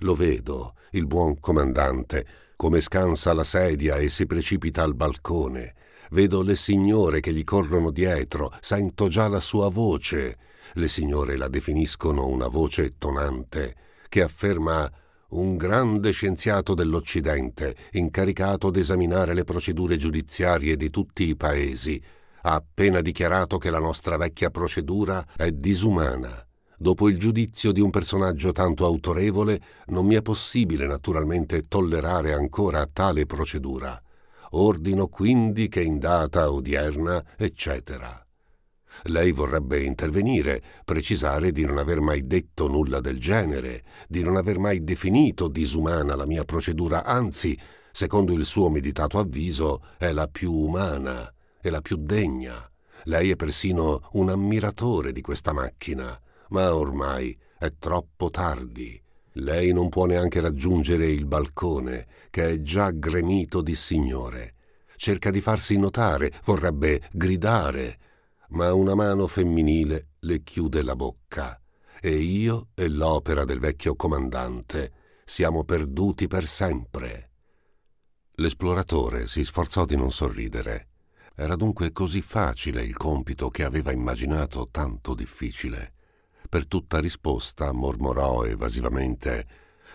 Lo vedo, il buon comandante, come scansa la sedia e si precipita al balcone. Vedo le signore che gli corrono dietro, sento già la sua voce. Le signore la definiscono una voce tonante, che afferma un grande scienziato dell'Occidente, incaricato d'esaminare le procedure giudiziarie di tutti i paesi, ha appena dichiarato che la nostra vecchia procedura è disumana dopo il giudizio di un personaggio tanto autorevole, non mi è possibile naturalmente tollerare ancora tale procedura. Ordino quindi che in data odierna, eccetera. Lei vorrebbe intervenire, precisare di non aver mai detto nulla del genere, di non aver mai definito disumana la mia procedura, anzi, secondo il suo meditato avviso, è la più umana, e la più degna. Lei è persino un ammiratore di questa macchina ma ormai è troppo tardi. Lei non può neanche raggiungere il balcone, che è già gremito di signore. Cerca di farsi notare, vorrebbe gridare, ma una mano femminile le chiude la bocca. E io e l'opera del vecchio comandante siamo perduti per sempre. L'esploratore si sforzò di non sorridere. Era dunque così facile il compito che aveva immaginato tanto difficile. Per tutta risposta mormorò evasivamente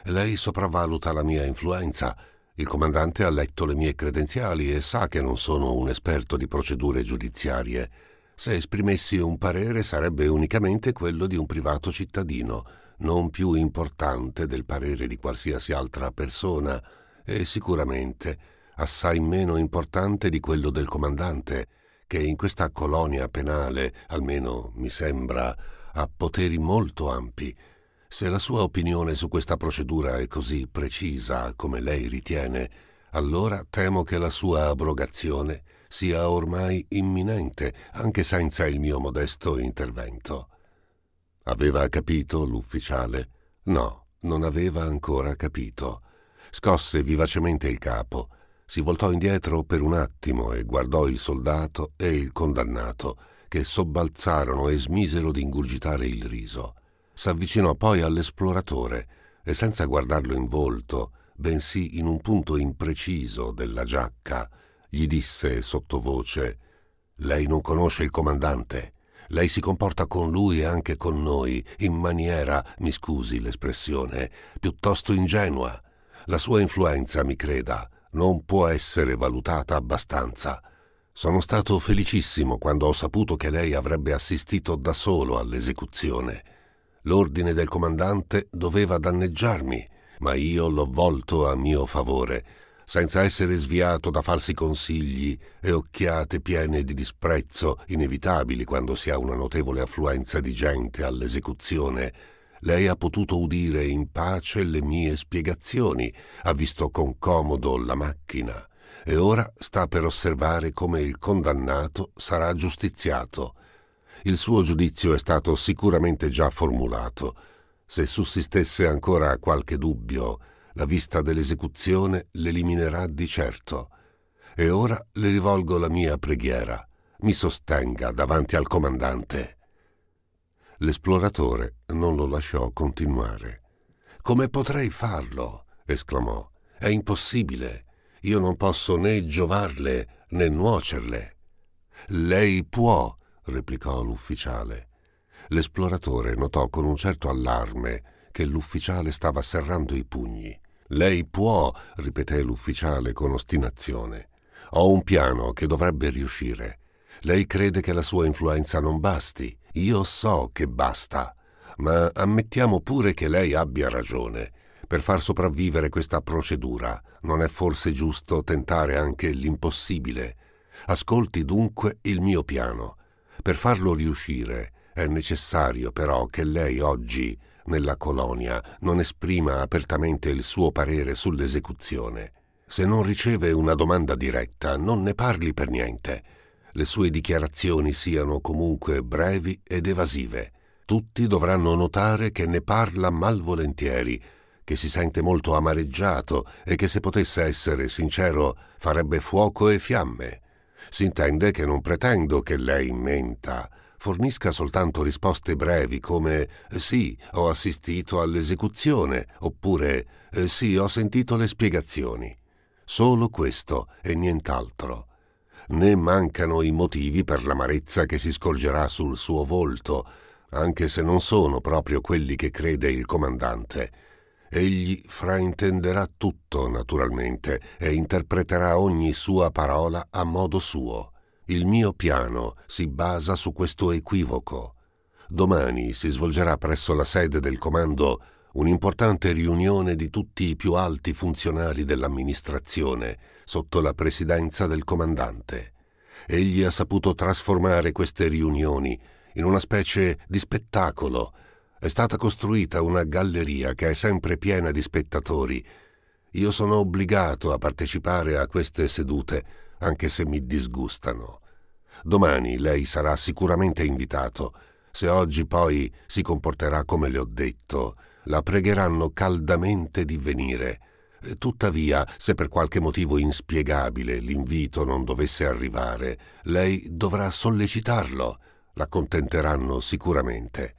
Lei sopravvaluta la mia influenza. Il comandante ha letto le mie credenziali e sa che non sono un esperto di procedure giudiziarie. Se esprimessi un parere sarebbe unicamente quello di un privato cittadino, non più importante del parere di qualsiasi altra persona e sicuramente assai meno importante di quello del comandante, che in questa colonia penale, almeno mi sembra, ha poteri molto ampi. Se la sua opinione su questa procedura è così precisa come lei ritiene, allora temo che la sua abrogazione sia ormai imminente, anche senza il mio modesto intervento. Aveva capito l'ufficiale? No, non aveva ancora capito. Scosse vivacemente il capo, si voltò indietro per un attimo e guardò il soldato e il condannato che sobbalzarono e smisero di ingurgitare il riso. S'avvicinò poi all'esploratore e senza guardarlo in volto, bensì in un punto impreciso della giacca, gli disse sottovoce Lei non conosce il comandante. Lei si comporta con lui e anche con noi in maniera, mi scusi l'espressione, piuttosto ingenua. La sua influenza, mi creda, non può essere valutata abbastanza. Sono stato felicissimo quando ho saputo che lei avrebbe assistito da solo all'esecuzione. L'ordine del comandante doveva danneggiarmi, ma io l'ho volto a mio favore, senza essere sviato da falsi consigli e occhiate piene di disprezzo inevitabili quando si ha una notevole affluenza di gente all'esecuzione. Lei ha potuto udire in pace le mie spiegazioni, ha visto con comodo la macchina e ora sta per osservare come il condannato sarà giustiziato. Il suo giudizio è stato sicuramente già formulato. Se sussistesse ancora qualche dubbio, la vista dell'esecuzione l'eliminerà di certo. E ora le rivolgo la mia preghiera. Mi sostenga davanti al comandante. L'esploratore non lo lasciò continuare. Come potrei farlo? esclamò. È impossibile io non posso né giovarle né nuocerle. Lei può, replicò l'ufficiale. L'esploratore notò con un certo allarme che l'ufficiale stava serrando i pugni. Lei può, ripeté l'ufficiale con ostinazione. Ho un piano che dovrebbe riuscire. Lei crede che la sua influenza non basti. Io so che basta. Ma ammettiamo pure che lei abbia ragione per far sopravvivere questa procedura non è forse giusto tentare anche l'impossibile? Ascolti dunque il mio piano. Per farlo riuscire è necessario però che lei oggi, nella colonia, non esprima apertamente il suo parere sull'esecuzione. Se non riceve una domanda diretta, non ne parli per niente. Le sue dichiarazioni siano comunque brevi ed evasive. Tutti dovranno notare che ne parla malvolentieri, che si sente molto amareggiato e che se potesse essere sincero farebbe fuoco e fiamme. Si intende che non pretendo che lei menta, fornisca soltanto risposte brevi come eh, sì, ho assistito all'esecuzione oppure eh, sì, ho sentito le spiegazioni. Solo questo e nient'altro. Né mancano i motivi per l'amarezza che si scorgerà sul suo volto, anche se non sono proprio quelli che crede il comandante Egli fraintenderà tutto, naturalmente, e interpreterà ogni sua parola a modo suo. Il mio piano si basa su questo equivoco. Domani si svolgerà presso la sede del comando un'importante riunione di tutti i più alti funzionari dell'amministrazione sotto la presidenza del comandante. Egli ha saputo trasformare queste riunioni in una specie di spettacolo è stata costruita una galleria che è sempre piena di spettatori. Io sono obbligato a partecipare a queste sedute, anche se mi disgustano. Domani lei sarà sicuramente invitato. Se oggi poi si comporterà come le ho detto, la pregheranno caldamente di venire. Tuttavia, se per qualche motivo inspiegabile l'invito non dovesse arrivare, lei dovrà sollecitarlo. L'accontenteranno sicuramente.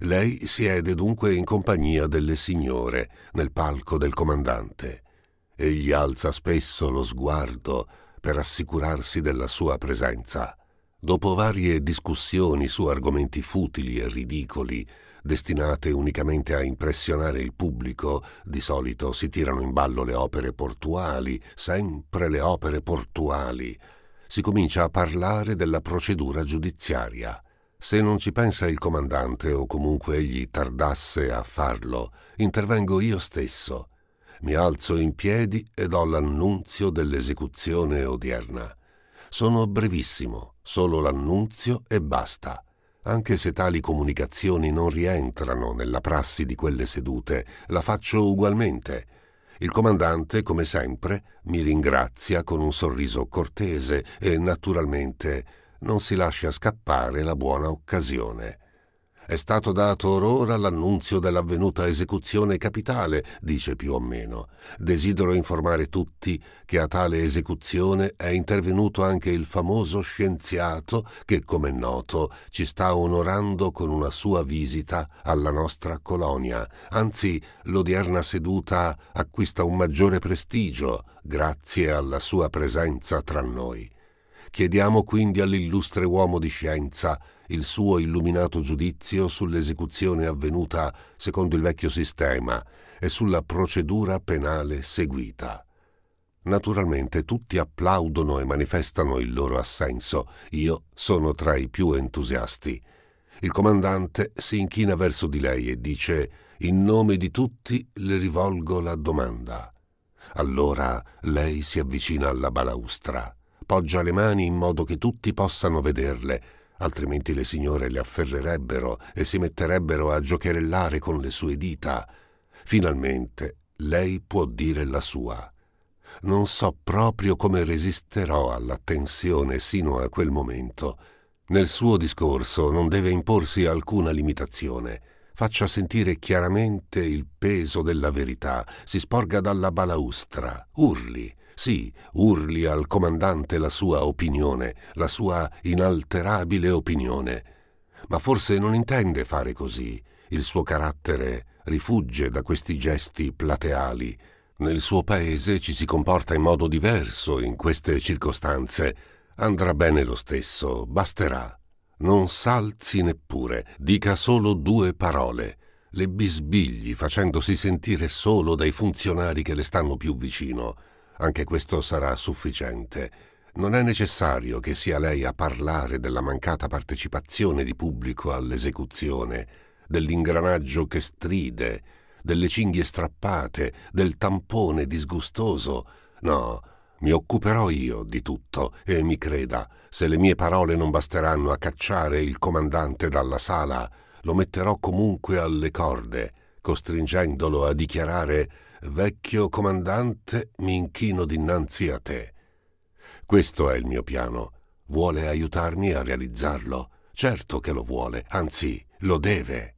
Lei siede dunque in compagnia delle signore nel palco del comandante. Egli alza spesso lo sguardo per assicurarsi della sua presenza. Dopo varie discussioni su argomenti futili e ridicoli, destinate unicamente a impressionare il pubblico, di solito si tirano in ballo le opere portuali, sempre le opere portuali. Si comincia a parlare della procedura giudiziaria. Se non ci pensa il comandante o comunque egli tardasse a farlo, intervengo io stesso. Mi alzo in piedi e do l'annunzio dell'esecuzione odierna. Sono brevissimo, solo l'annunzio e basta. Anche se tali comunicazioni non rientrano nella prassi di quelle sedute, la faccio ugualmente. Il comandante, come sempre, mi ringrazia con un sorriso cortese e naturalmente non si lascia scappare la buona occasione. È stato dato or ora l'annunzio dell'avvenuta esecuzione capitale, dice più o meno. Desidero informare tutti che a tale esecuzione è intervenuto anche il famoso scienziato che, come è noto, ci sta onorando con una sua visita alla nostra colonia. Anzi, l'odierna seduta acquista un maggiore prestigio grazie alla sua presenza tra noi. Chiediamo quindi all'illustre uomo di scienza il suo illuminato giudizio sull'esecuzione avvenuta secondo il vecchio sistema e sulla procedura penale seguita. Naturalmente tutti applaudono e manifestano il loro assenso. Io sono tra i più entusiasti. Il comandante si inchina verso di lei e dice In nome di tutti le rivolgo la domanda. Allora lei si avvicina alla balaustra. Poggia le mani in modo che tutti possano vederle, altrimenti le signore le afferrerebbero e si metterebbero a giocherellare con le sue dita. Finalmente lei può dire la sua. Non so proprio come resisterò all'attenzione sino a quel momento. Nel suo discorso non deve imporsi alcuna limitazione. Faccia sentire chiaramente il peso della verità, si sporga dalla balaustra, urli, sì, urli al comandante la sua opinione, la sua inalterabile opinione. Ma forse non intende fare così. Il suo carattere rifugge da questi gesti plateali. Nel suo paese ci si comporta in modo diverso in queste circostanze. Andrà bene lo stesso, basterà. Non s'alzi neppure, dica solo due parole le bisbigli facendosi sentire solo dai funzionari che le stanno più vicino. Anche questo sarà sufficiente. Non è necessario che sia lei a parlare della mancata partecipazione di pubblico all'esecuzione, dell'ingranaggio che stride, delle cinghie strappate, del tampone disgustoso. No, mi occuperò io di tutto e mi creda, se le mie parole non basteranno a cacciare il comandante dalla sala, lo metterò comunque alle corde, costringendolo a dichiarare vecchio comandante, mi inchino dinanzi a te. Questo è il mio piano. Vuole aiutarmi a realizzarlo? Certo che lo vuole, anzi, lo deve.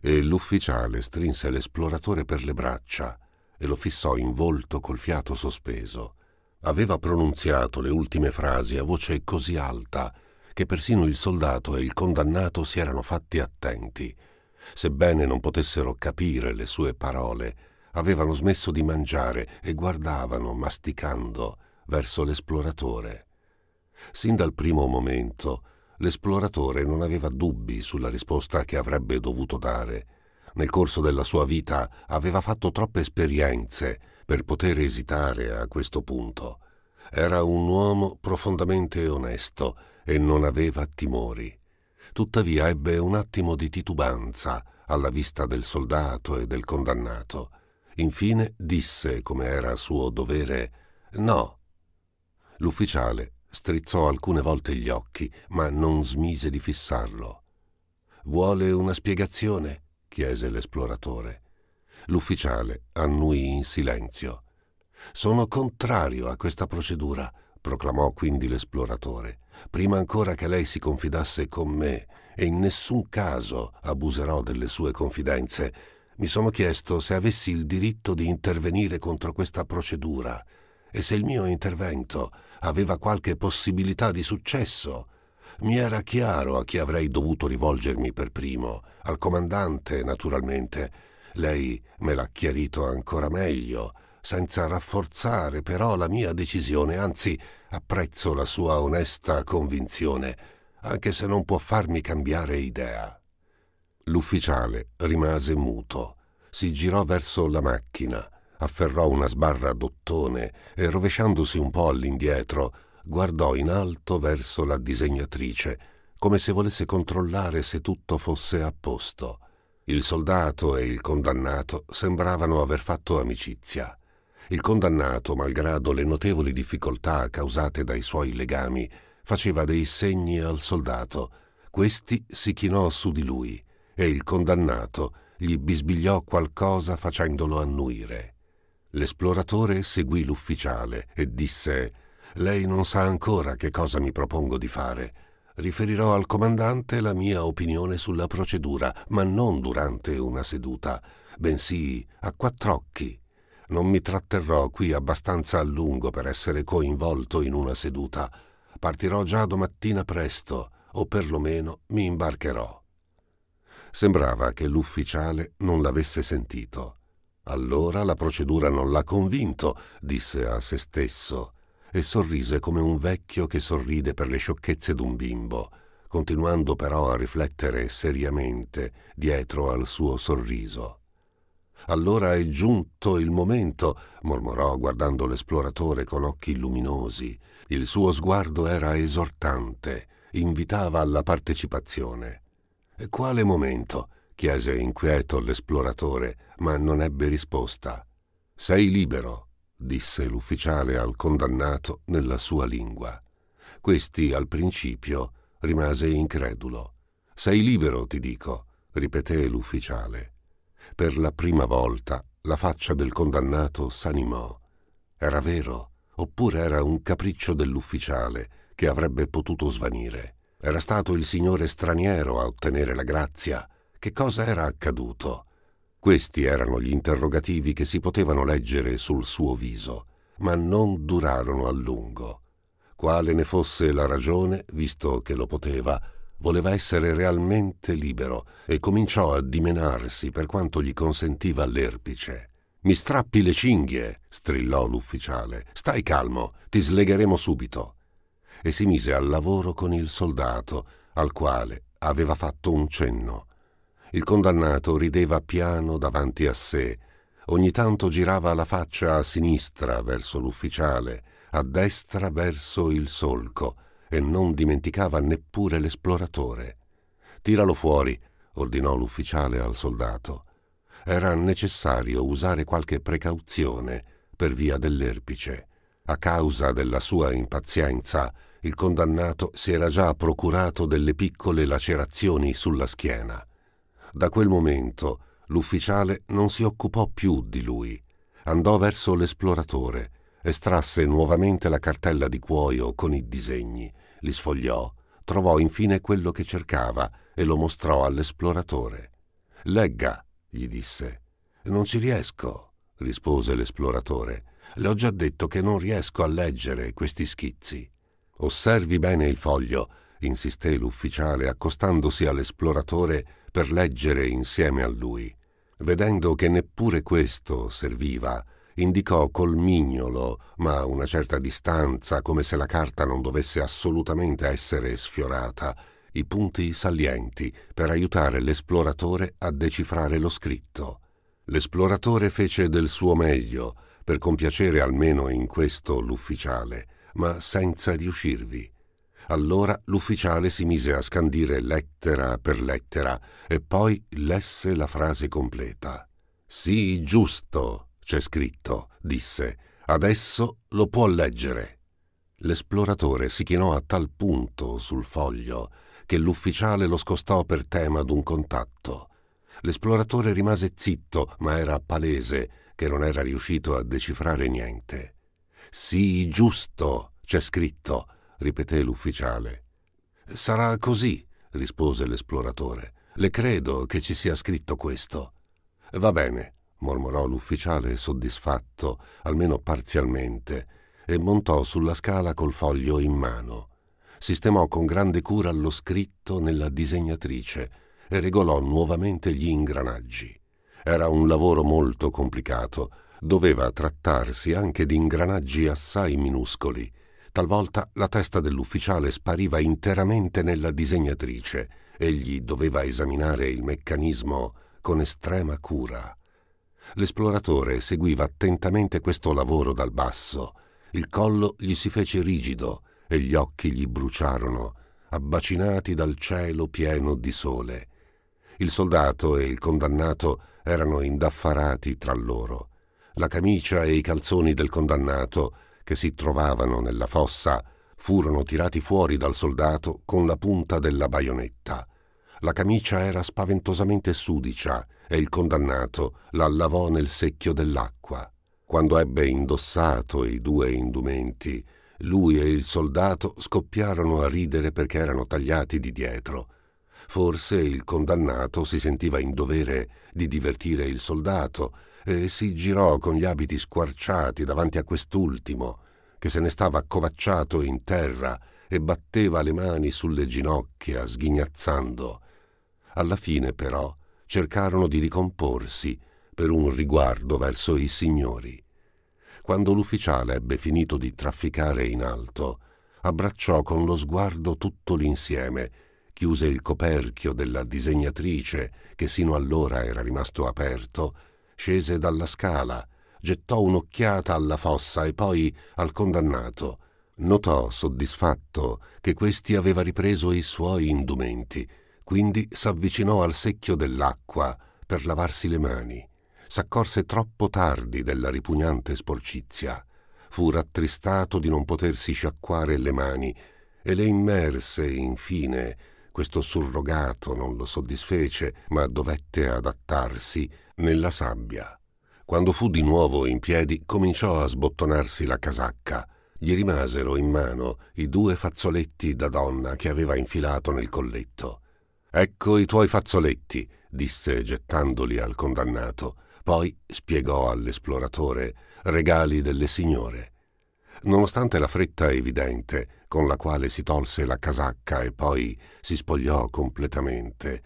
E l'ufficiale strinse l'esploratore per le braccia e lo fissò in volto col fiato sospeso. Aveva pronunziato le ultime frasi a voce così alta che persino il soldato e il condannato si erano fatti attenti, sebbene non potessero capire le sue parole avevano smesso di mangiare e guardavano, masticando, verso l'esploratore. Sin dal primo momento, l'esploratore non aveva dubbi sulla risposta che avrebbe dovuto dare. Nel corso della sua vita aveva fatto troppe esperienze per poter esitare a questo punto. Era un uomo profondamente onesto e non aveva timori. Tuttavia ebbe un attimo di titubanza alla vista del soldato e del condannato. Infine disse, come era suo dovere, no. L'ufficiale strizzò alcune volte gli occhi, ma non smise di fissarlo. Vuole una spiegazione? chiese l'esploratore. L'ufficiale annui in silenzio. Sono contrario a questa procedura, proclamò quindi l'esploratore, prima ancora che lei si confidasse con me, e in nessun caso abuserò delle sue confidenze mi sono chiesto se avessi il diritto di intervenire contro questa procedura e se il mio intervento aveva qualche possibilità di successo. Mi era chiaro a chi avrei dovuto rivolgermi per primo, al comandante naturalmente. Lei me l'ha chiarito ancora meglio, senza rafforzare però la mia decisione, anzi apprezzo la sua onesta convinzione, anche se non può farmi cambiare idea. L'ufficiale rimase muto. Si girò verso la macchina, afferrò una sbarra d'ottone e, rovesciandosi un po' all'indietro, guardò in alto verso la disegnatrice, come se volesse controllare se tutto fosse a posto. Il soldato e il condannato sembravano aver fatto amicizia. Il condannato, malgrado le notevoli difficoltà causate dai suoi legami, faceva dei segni al soldato. Questi si chinò su di lui e il condannato gli bisbigliò qualcosa facendolo annuire. L'esploratore seguì l'ufficiale e disse Lei non sa ancora che cosa mi propongo di fare. Riferirò al comandante la mia opinione sulla procedura, ma non durante una seduta, bensì a quattro occhi. Non mi tratterrò qui abbastanza a lungo per essere coinvolto in una seduta. Partirò già domattina presto, o perlomeno mi imbarcherò. Sembrava che l'ufficiale non l'avesse sentito. Allora la procedura non l'ha convinto, disse a se stesso, e sorrise come un vecchio che sorride per le sciocchezze d'un bimbo, continuando però a riflettere seriamente dietro al suo sorriso. Allora è giunto il momento, mormorò guardando l'esploratore con occhi luminosi. Il suo sguardo era esortante, invitava alla partecipazione. E quale momento? chiese inquieto l'esploratore, ma non ebbe risposta. Sei libero, disse l'ufficiale al condannato nella sua lingua. Questi, al principio, rimase incredulo. Sei libero, ti dico, ripeté l'ufficiale. Per la prima volta la faccia del condannato s'animò. Era vero, oppure era un capriccio dell'ufficiale che avrebbe potuto svanire. Era stato il signore straniero a ottenere la grazia. Che cosa era accaduto? Questi erano gli interrogativi che si potevano leggere sul suo viso, ma non durarono a lungo. Quale ne fosse la ragione, visto che lo poteva, voleva essere realmente libero e cominciò a dimenarsi per quanto gli consentiva l'erpice. Mi strappi le cinghie, strillò l'ufficiale. Stai calmo, ti slegheremo subito e si mise al lavoro con il soldato, al quale aveva fatto un cenno. Il condannato rideva piano davanti a sé, ogni tanto girava la faccia a sinistra verso l'ufficiale, a destra verso il solco, e non dimenticava neppure l'esploratore. Tiralo fuori, ordinò l'ufficiale al soldato. Era necessario usare qualche precauzione per via dell'erpice. A causa della sua impazienza, il condannato si era già procurato delle piccole lacerazioni sulla schiena. Da quel momento l'ufficiale non si occupò più di lui. Andò verso l'esploratore, estrasse nuovamente la cartella di cuoio con i disegni, li sfogliò, trovò infine quello che cercava e lo mostrò all'esploratore. Legga, gli disse. Non ci riesco, rispose l'esploratore. Le ho già detto che non riesco a leggere questi schizzi. Osservi bene il foglio, insisté l'ufficiale accostandosi all'esploratore per leggere insieme a lui. Vedendo che neppure questo serviva, indicò col mignolo, ma a una certa distanza, come se la carta non dovesse assolutamente essere sfiorata, i punti salienti per aiutare l'esploratore a decifrare lo scritto. L'esploratore fece del suo meglio, per compiacere almeno in questo l'ufficiale ma senza riuscirvi. Allora l'ufficiale si mise a scandire lettera per lettera e poi lesse la frase completa. Sì, giusto, c'è scritto, disse. Adesso lo può leggere. L'esploratore si chinò a tal punto sul foglio che l'ufficiale lo scostò per tema d'un contatto. L'esploratore rimase zitto, ma era palese che non era riuscito a decifrare niente. Sii giusto, c'è scritto, ripeté l'ufficiale. Sarà così, rispose l'esploratore. Le credo che ci sia scritto questo. Va bene, mormorò l'ufficiale soddisfatto, almeno parzialmente, e montò sulla scala col foglio in mano. Sistemò con grande cura lo scritto nella disegnatrice e regolò nuovamente gli ingranaggi. Era un lavoro molto complicato, doveva trattarsi anche di ingranaggi assai minuscoli. Talvolta la testa dell'ufficiale spariva interamente nella disegnatrice. Egli doveva esaminare il meccanismo con estrema cura. L'esploratore seguiva attentamente questo lavoro dal basso. Il collo gli si fece rigido e gli occhi gli bruciarono, abbacinati dal cielo pieno di sole. Il soldato e il condannato erano indaffarati tra loro la camicia e i calzoni del condannato, che si trovavano nella fossa, furono tirati fuori dal soldato con la punta della baionetta. La camicia era spaventosamente sudicia e il condannato la lavò nel secchio dell'acqua. Quando ebbe indossato i due indumenti, lui e il soldato scoppiarono a ridere perché erano tagliati di dietro. Forse il condannato si sentiva in dovere di divertire il soldato e si girò con gli abiti squarciati davanti a quest'ultimo, che se ne stava accovacciato in terra e batteva le mani sulle ginocchia, sghignazzando. Alla fine, però, cercarono di ricomporsi per un riguardo verso i signori. Quando l'ufficiale ebbe finito di trafficare in alto, abbracciò con lo sguardo tutto l'insieme, chiuse il coperchio della disegnatrice che sino allora era rimasto aperto Scese dalla scala, gettò un'occhiata alla fossa e poi al condannato. Notò, soddisfatto, che questi aveva ripreso i suoi indumenti, quindi s'avvicinò al secchio dell'acqua per lavarsi le mani. S'accorse troppo tardi della ripugnante sporcizia. Fu rattristato di non potersi sciacquare le mani e le immerse, infine, questo surrogato non lo soddisfece, ma dovette adattarsi nella sabbia. Quando fu di nuovo in piedi, cominciò a sbottonarsi la casacca. Gli rimasero in mano i due fazzoletti da donna che aveva infilato nel colletto. Ecco i tuoi fazzoletti, disse gettandoli al condannato. Poi spiegò all'esploratore regali delle signore. Nonostante la fretta evidente con la quale si tolse la casacca e poi si spogliò completamente,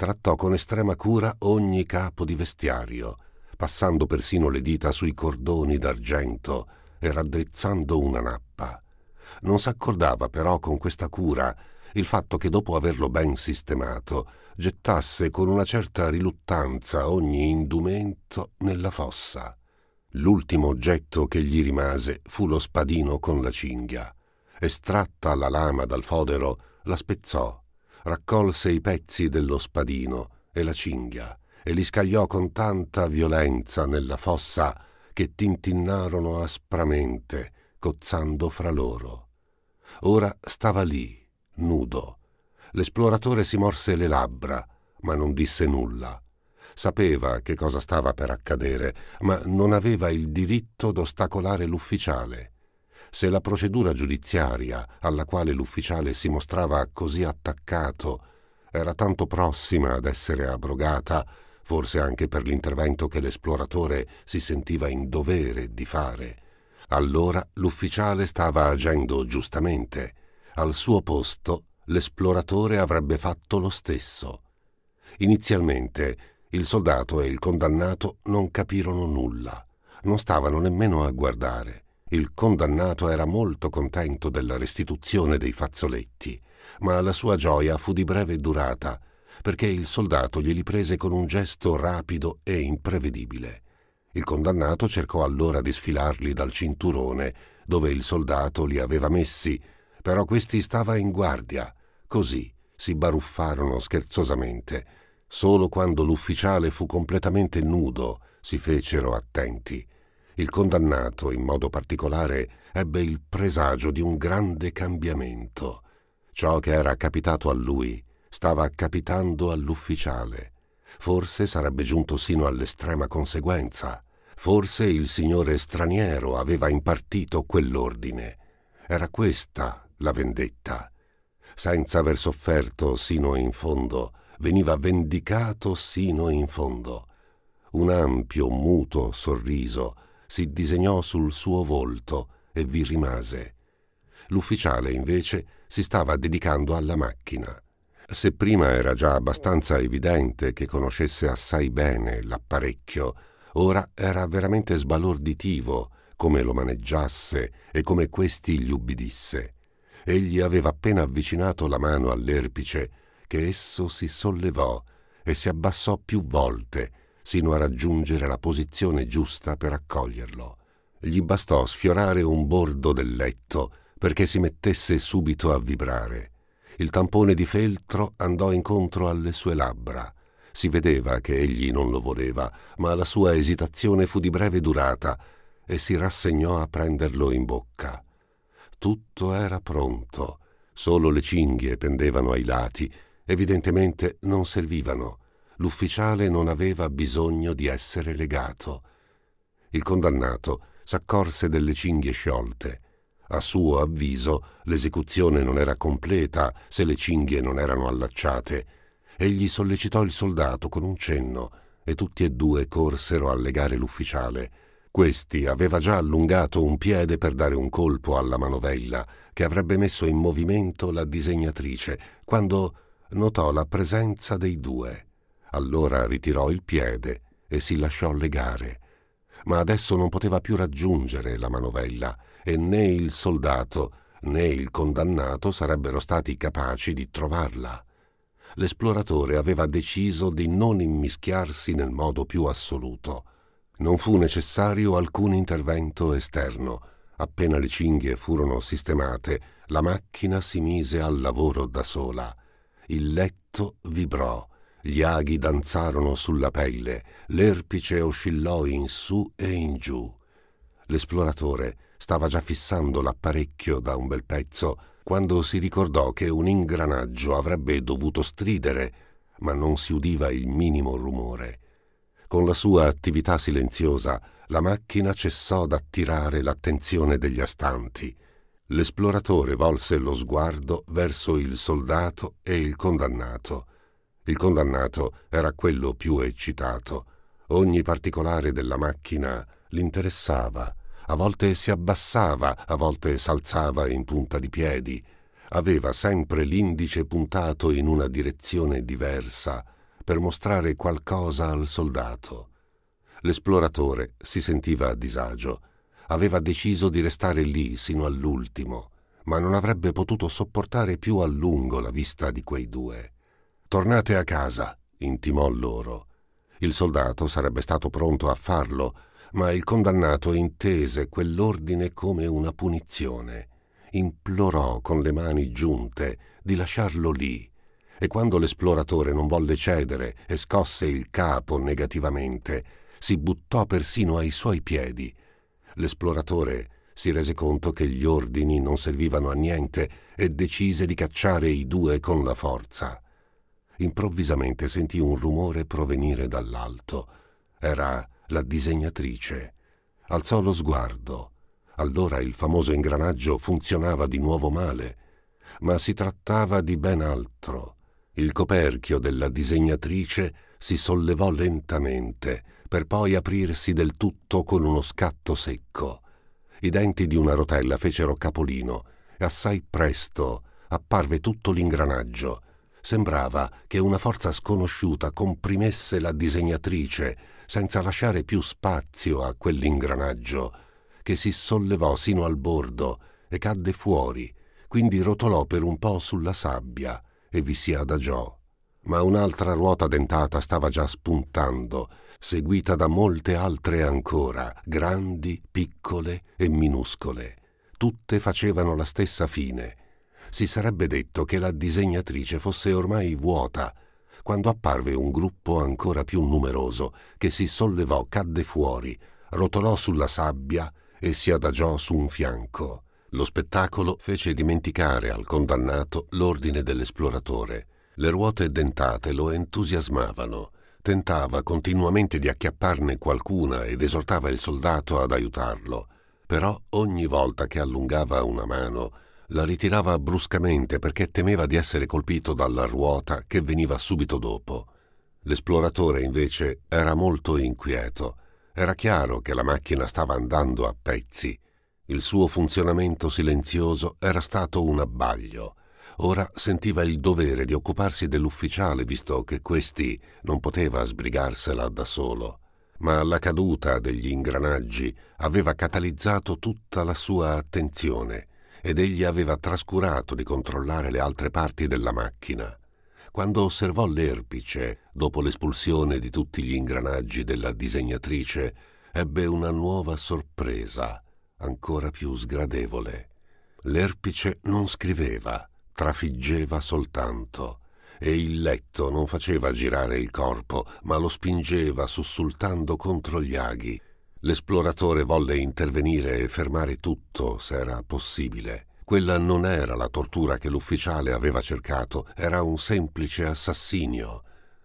trattò con estrema cura ogni capo di vestiario, passando persino le dita sui cordoni d'argento e raddrizzando una nappa. Non s'accordava però con questa cura il fatto che dopo averlo ben sistemato gettasse con una certa riluttanza ogni indumento nella fossa. L'ultimo oggetto che gli rimase fu lo spadino con la cinghia. Estratta la lama dal fodero, la spezzò raccolse i pezzi dello spadino e la cinghia e li scagliò con tanta violenza nella fossa che tintinnarono aspramente, cozzando fra loro. Ora stava lì, nudo. L'esploratore si morse le labbra, ma non disse nulla. Sapeva che cosa stava per accadere, ma non aveva il diritto d'ostacolare l'ufficiale se la procedura giudiziaria alla quale l'ufficiale si mostrava così attaccato era tanto prossima ad essere abrogata, forse anche per l'intervento che l'esploratore si sentiva in dovere di fare, allora l'ufficiale stava agendo giustamente. Al suo posto l'esploratore avrebbe fatto lo stesso. Inizialmente il soldato e il condannato non capirono nulla, non stavano nemmeno a guardare. Il condannato era molto contento della restituzione dei fazzoletti, ma la sua gioia fu di breve durata, perché il soldato glieli prese con un gesto rapido e imprevedibile. Il condannato cercò allora di sfilarli dal cinturone, dove il soldato li aveva messi, però questi stava in guardia. Così si baruffarono scherzosamente. Solo quando l'ufficiale fu completamente nudo si fecero attenti. Il condannato, in modo particolare, ebbe il presagio di un grande cambiamento. Ciò che era capitato a lui stava capitando all'ufficiale. Forse sarebbe giunto sino all'estrema conseguenza. Forse il signore straniero aveva impartito quell'ordine. Era questa la vendetta. Senza aver sofferto sino in fondo, veniva vendicato sino in fondo. Un ampio, muto sorriso si disegnò sul suo volto e vi rimase. L'ufficiale, invece, si stava dedicando alla macchina. Se prima era già abbastanza evidente che conoscesse assai bene l'apparecchio, ora era veramente sbalorditivo come lo maneggiasse e come questi gli ubbidisse. Egli aveva appena avvicinato la mano all'erpice che esso si sollevò e si abbassò più volte sino a raggiungere la posizione giusta per accoglierlo. Gli bastò sfiorare un bordo del letto perché si mettesse subito a vibrare. Il tampone di feltro andò incontro alle sue labbra. Si vedeva che egli non lo voleva, ma la sua esitazione fu di breve durata e si rassegnò a prenderlo in bocca. Tutto era pronto, solo le cinghie pendevano ai lati, evidentemente non servivano l'ufficiale non aveva bisogno di essere legato. Il condannato s'accorse delle cinghie sciolte. A suo avviso l'esecuzione non era completa se le cinghie non erano allacciate. Egli sollecitò il soldato con un cenno e tutti e due corsero a legare l'ufficiale. Questi aveva già allungato un piede per dare un colpo alla manovella che avrebbe messo in movimento la disegnatrice quando notò la presenza dei due. Allora ritirò il piede e si lasciò legare, ma adesso non poteva più raggiungere la manovella e né il soldato né il condannato sarebbero stati capaci di trovarla. L'esploratore aveva deciso di non immischiarsi nel modo più assoluto. Non fu necessario alcun intervento esterno. Appena le cinghie furono sistemate, la macchina si mise al lavoro da sola. Il letto vibrò gli aghi danzarono sulla pelle, l'erpice oscillò in su e in giù. L'esploratore stava già fissando l'apparecchio da un bel pezzo, quando si ricordò che un ingranaggio avrebbe dovuto stridere, ma non si udiva il minimo rumore. Con la sua attività silenziosa, la macchina cessò d'attirare l'attenzione degli astanti. L'esploratore volse lo sguardo verso il soldato e il condannato. Il condannato era quello più eccitato. Ogni particolare della macchina l'interessava. A volte si abbassava, a volte s'alzava in punta di piedi. Aveva sempre l'indice puntato in una direzione diversa per mostrare qualcosa al soldato. L'esploratore si sentiva a disagio. Aveva deciso di restare lì sino all'ultimo, ma non avrebbe potuto sopportare più a lungo la vista di quei due. Tornate a casa, intimò loro. Il soldato sarebbe stato pronto a farlo, ma il condannato intese quell'ordine come una punizione. Implorò con le mani giunte di lasciarlo lì e quando l'esploratore non volle cedere e scosse il capo negativamente, si buttò persino ai suoi piedi. L'esploratore si rese conto che gli ordini non servivano a niente e decise di cacciare i due con la forza improvvisamente sentì un rumore provenire dall'alto. Era la disegnatrice. Alzò lo sguardo. Allora il famoso ingranaggio funzionava di nuovo male, ma si trattava di ben altro. Il coperchio della disegnatrice si sollevò lentamente, per poi aprirsi del tutto con uno scatto secco. I denti di una rotella fecero capolino e assai presto apparve tutto l'ingranaggio, Sembrava che una forza sconosciuta comprimesse la disegnatrice senza lasciare più spazio a quell'ingranaggio, che si sollevò sino al bordo e cadde fuori, quindi rotolò per un po' sulla sabbia e vi si adagiò. Ma un'altra ruota dentata stava già spuntando, seguita da molte altre ancora, grandi, piccole e minuscole. Tutte facevano la stessa fine, si sarebbe detto che la disegnatrice fosse ormai vuota, quando apparve un gruppo ancora più numeroso che si sollevò, cadde fuori, rotolò sulla sabbia e si adagiò su un fianco. Lo spettacolo fece dimenticare al condannato l'ordine dell'esploratore. Le ruote dentate lo entusiasmavano. Tentava continuamente di acchiapparne qualcuna ed esortava il soldato ad aiutarlo. Però ogni volta che allungava una mano, la ritirava bruscamente perché temeva di essere colpito dalla ruota che veniva subito dopo. L'esploratore invece era molto inquieto. Era chiaro che la macchina stava andando a pezzi. Il suo funzionamento silenzioso era stato un abbaglio. Ora sentiva il dovere di occuparsi dell'ufficiale visto che questi non poteva sbrigarsela da solo. Ma la caduta degli ingranaggi aveva catalizzato tutta la sua attenzione ed egli aveva trascurato di controllare le altre parti della macchina. Quando osservò l'erpice, dopo l'espulsione di tutti gli ingranaggi della disegnatrice, ebbe una nuova sorpresa, ancora più sgradevole. L'erpice non scriveva, trafiggeva soltanto, e il letto non faceva girare il corpo, ma lo spingeva sussultando contro gli aghi L'esploratore volle intervenire e fermare tutto se era possibile. Quella non era la tortura che l'ufficiale aveva cercato, era un semplice assassinio.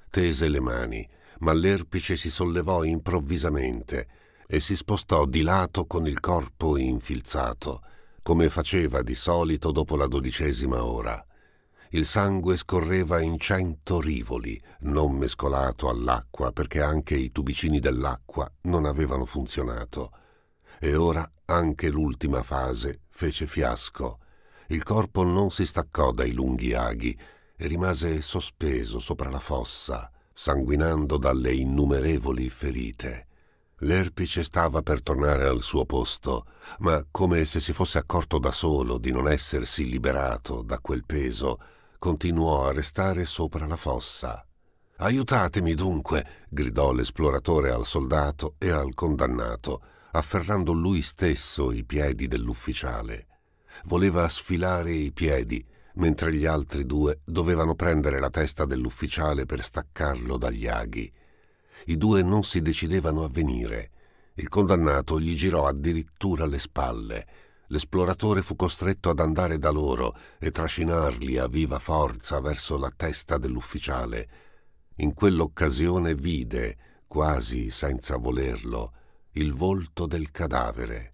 Tese le mani, ma l'erpice si sollevò improvvisamente e si spostò di lato con il corpo infilzato, come faceva di solito dopo la dodicesima ora. Il sangue scorreva in cento rivoli, non mescolato all'acqua perché anche i tubicini dell'acqua non avevano funzionato. E ora anche l'ultima fase fece fiasco. Il corpo non si staccò dai lunghi aghi e rimase sospeso sopra la fossa, sanguinando dalle innumerevoli ferite. L'erpice stava per tornare al suo posto, ma come se si fosse accorto da solo di non essersi liberato da quel peso, continuò a restare sopra la fossa. Aiutatemi dunque, gridò l'esploratore al soldato e al condannato, afferrando lui stesso i piedi dell'ufficiale. Voleva sfilare i piedi, mentre gli altri due dovevano prendere la testa dell'ufficiale per staccarlo dagli aghi. I due non si decidevano a venire. Il condannato gli girò addirittura le spalle l'esploratore fu costretto ad andare da loro e trascinarli a viva forza verso la testa dell'ufficiale. In quell'occasione vide, quasi senza volerlo, il volto del cadavere.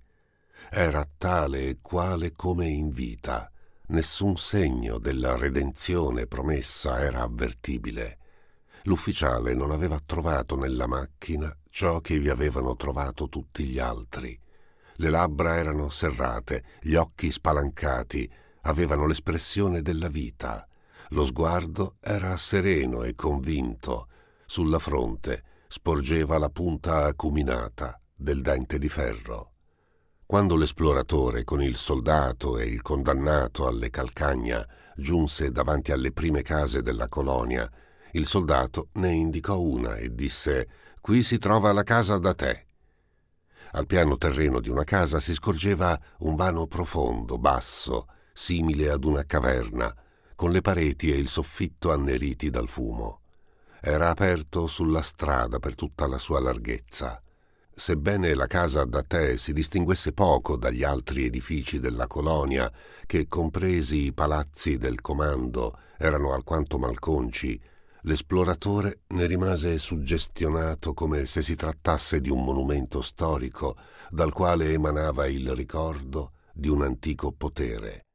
Era tale e quale come in vita. Nessun segno della redenzione promessa era avvertibile. L'ufficiale non aveva trovato nella macchina ciò che vi avevano trovato tutti gli altri le labbra erano serrate, gli occhi spalancati, avevano l'espressione della vita. Lo sguardo era sereno e convinto. Sulla fronte sporgeva la punta acuminata del dente di ferro. Quando l'esploratore con il soldato e il condannato alle calcagna giunse davanti alle prime case della colonia, il soldato ne indicò una e disse Qui si trova la casa da te. Al piano terreno di una casa si scorgeva un vano profondo, basso, simile ad una caverna, con le pareti e il soffitto anneriti dal fumo. Era aperto sulla strada per tutta la sua larghezza. Sebbene la casa da tè si distinguesse poco dagli altri edifici della colonia, che compresi i palazzi del comando erano alquanto malconci L'esploratore ne rimase suggestionato come se si trattasse di un monumento storico dal quale emanava il ricordo di un antico potere.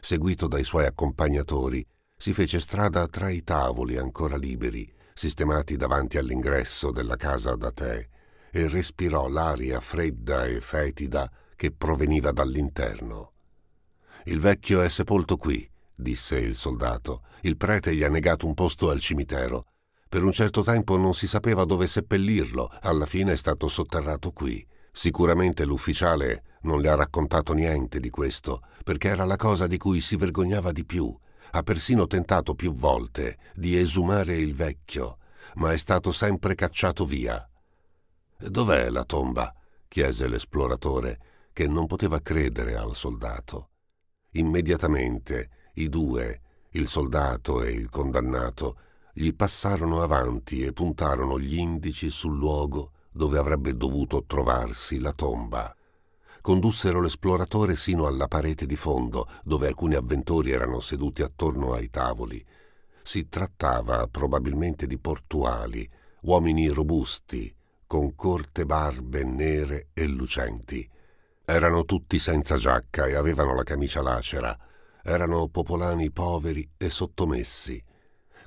Seguito dai suoi accompagnatori, si fece strada tra i tavoli ancora liberi, sistemati davanti all'ingresso della casa da tè, e respirò l'aria fredda e fetida che proveniva dall'interno. Il vecchio è sepolto qui, disse il soldato. Il prete gli ha negato un posto al cimitero. Per un certo tempo non si sapeva dove seppellirlo, alla fine è stato sotterrato qui. Sicuramente l'ufficiale non le ha raccontato niente di questo, perché era la cosa di cui si vergognava di più. Ha persino tentato più volte di esumare il vecchio, ma è stato sempre cacciato via. Dov'è la tomba? chiese l'esploratore, che non poteva credere al soldato. Immediatamente i due, il soldato e il condannato, gli passarono avanti e puntarono gli indici sul luogo dove avrebbe dovuto trovarsi la tomba. Condussero l'esploratore sino alla parete di fondo, dove alcuni avventori erano seduti attorno ai tavoli. Si trattava probabilmente di portuali, uomini robusti, con corte barbe nere e lucenti. Erano tutti senza giacca e avevano la camicia lacera, erano popolani poveri e sottomessi.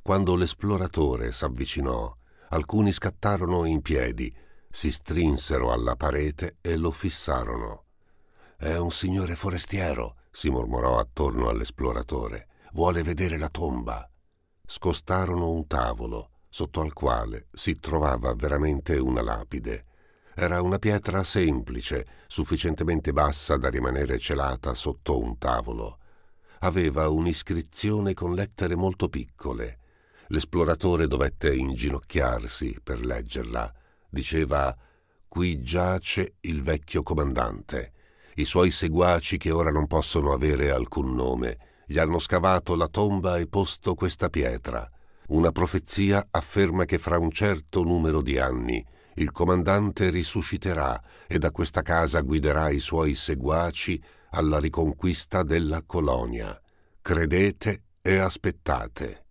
Quando l'esploratore s'avvicinò, alcuni scattarono in piedi, si strinsero alla parete e lo fissarono. È un signore forestiero, si mormorò attorno all'esploratore. Vuole vedere la tomba. Scostarono un tavolo, sotto al quale si trovava veramente una lapide. Era una pietra semplice, sufficientemente bassa da rimanere celata sotto un tavolo aveva un'iscrizione con lettere molto piccole. L'esploratore dovette inginocchiarsi per leggerla. Diceva Qui giace il vecchio comandante. I suoi seguaci, che ora non possono avere alcun nome, gli hanno scavato la tomba e posto questa pietra. Una profezia afferma che fra un certo numero di anni il comandante risusciterà e da questa casa guiderà i suoi seguaci alla riconquista della colonia. Credete e aspettate.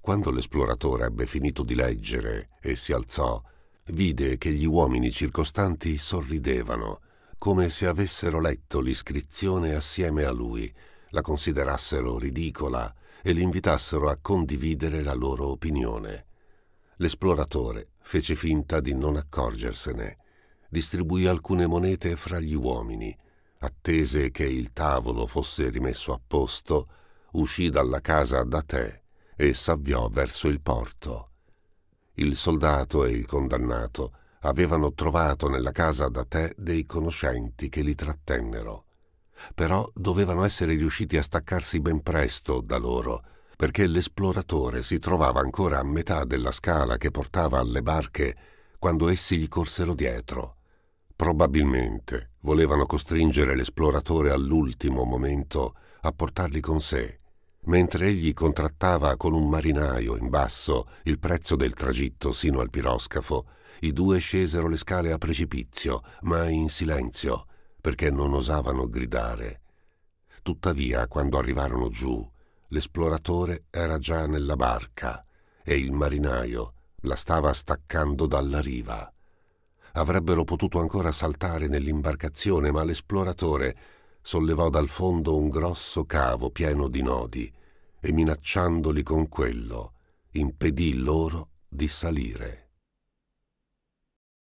Quando l'esploratore ebbe finito di leggere e si alzò, vide che gli uomini circostanti sorridevano, come se avessero letto l'iscrizione assieme a lui, la considerassero ridicola e l'invitassero li a condividere la loro opinione. L'esploratore fece finta di non accorgersene, distribuì alcune monete fra gli uomini attese che il tavolo fosse rimesso a posto, uscì dalla casa da te e s'avviò verso il porto. Il soldato e il condannato avevano trovato nella casa da te dei conoscenti che li trattennero. Però dovevano essere riusciti a staccarsi ben presto da loro, perché l'esploratore si trovava ancora a metà della scala che portava alle barche quando essi gli corsero dietro. Probabilmente volevano costringere l'esploratore all'ultimo momento a portarli con sé, mentre egli contrattava con un marinaio in basso il prezzo del tragitto sino al piroscafo, i due scesero le scale a precipizio, ma in silenzio, perché non osavano gridare. Tuttavia, quando arrivarono giù, l'esploratore era già nella barca e il marinaio la stava staccando dalla riva. Avrebbero potuto ancora saltare nell'imbarcazione, ma l'esploratore sollevò dal fondo un grosso cavo pieno di nodi e minacciandoli con quello impedì loro di salire.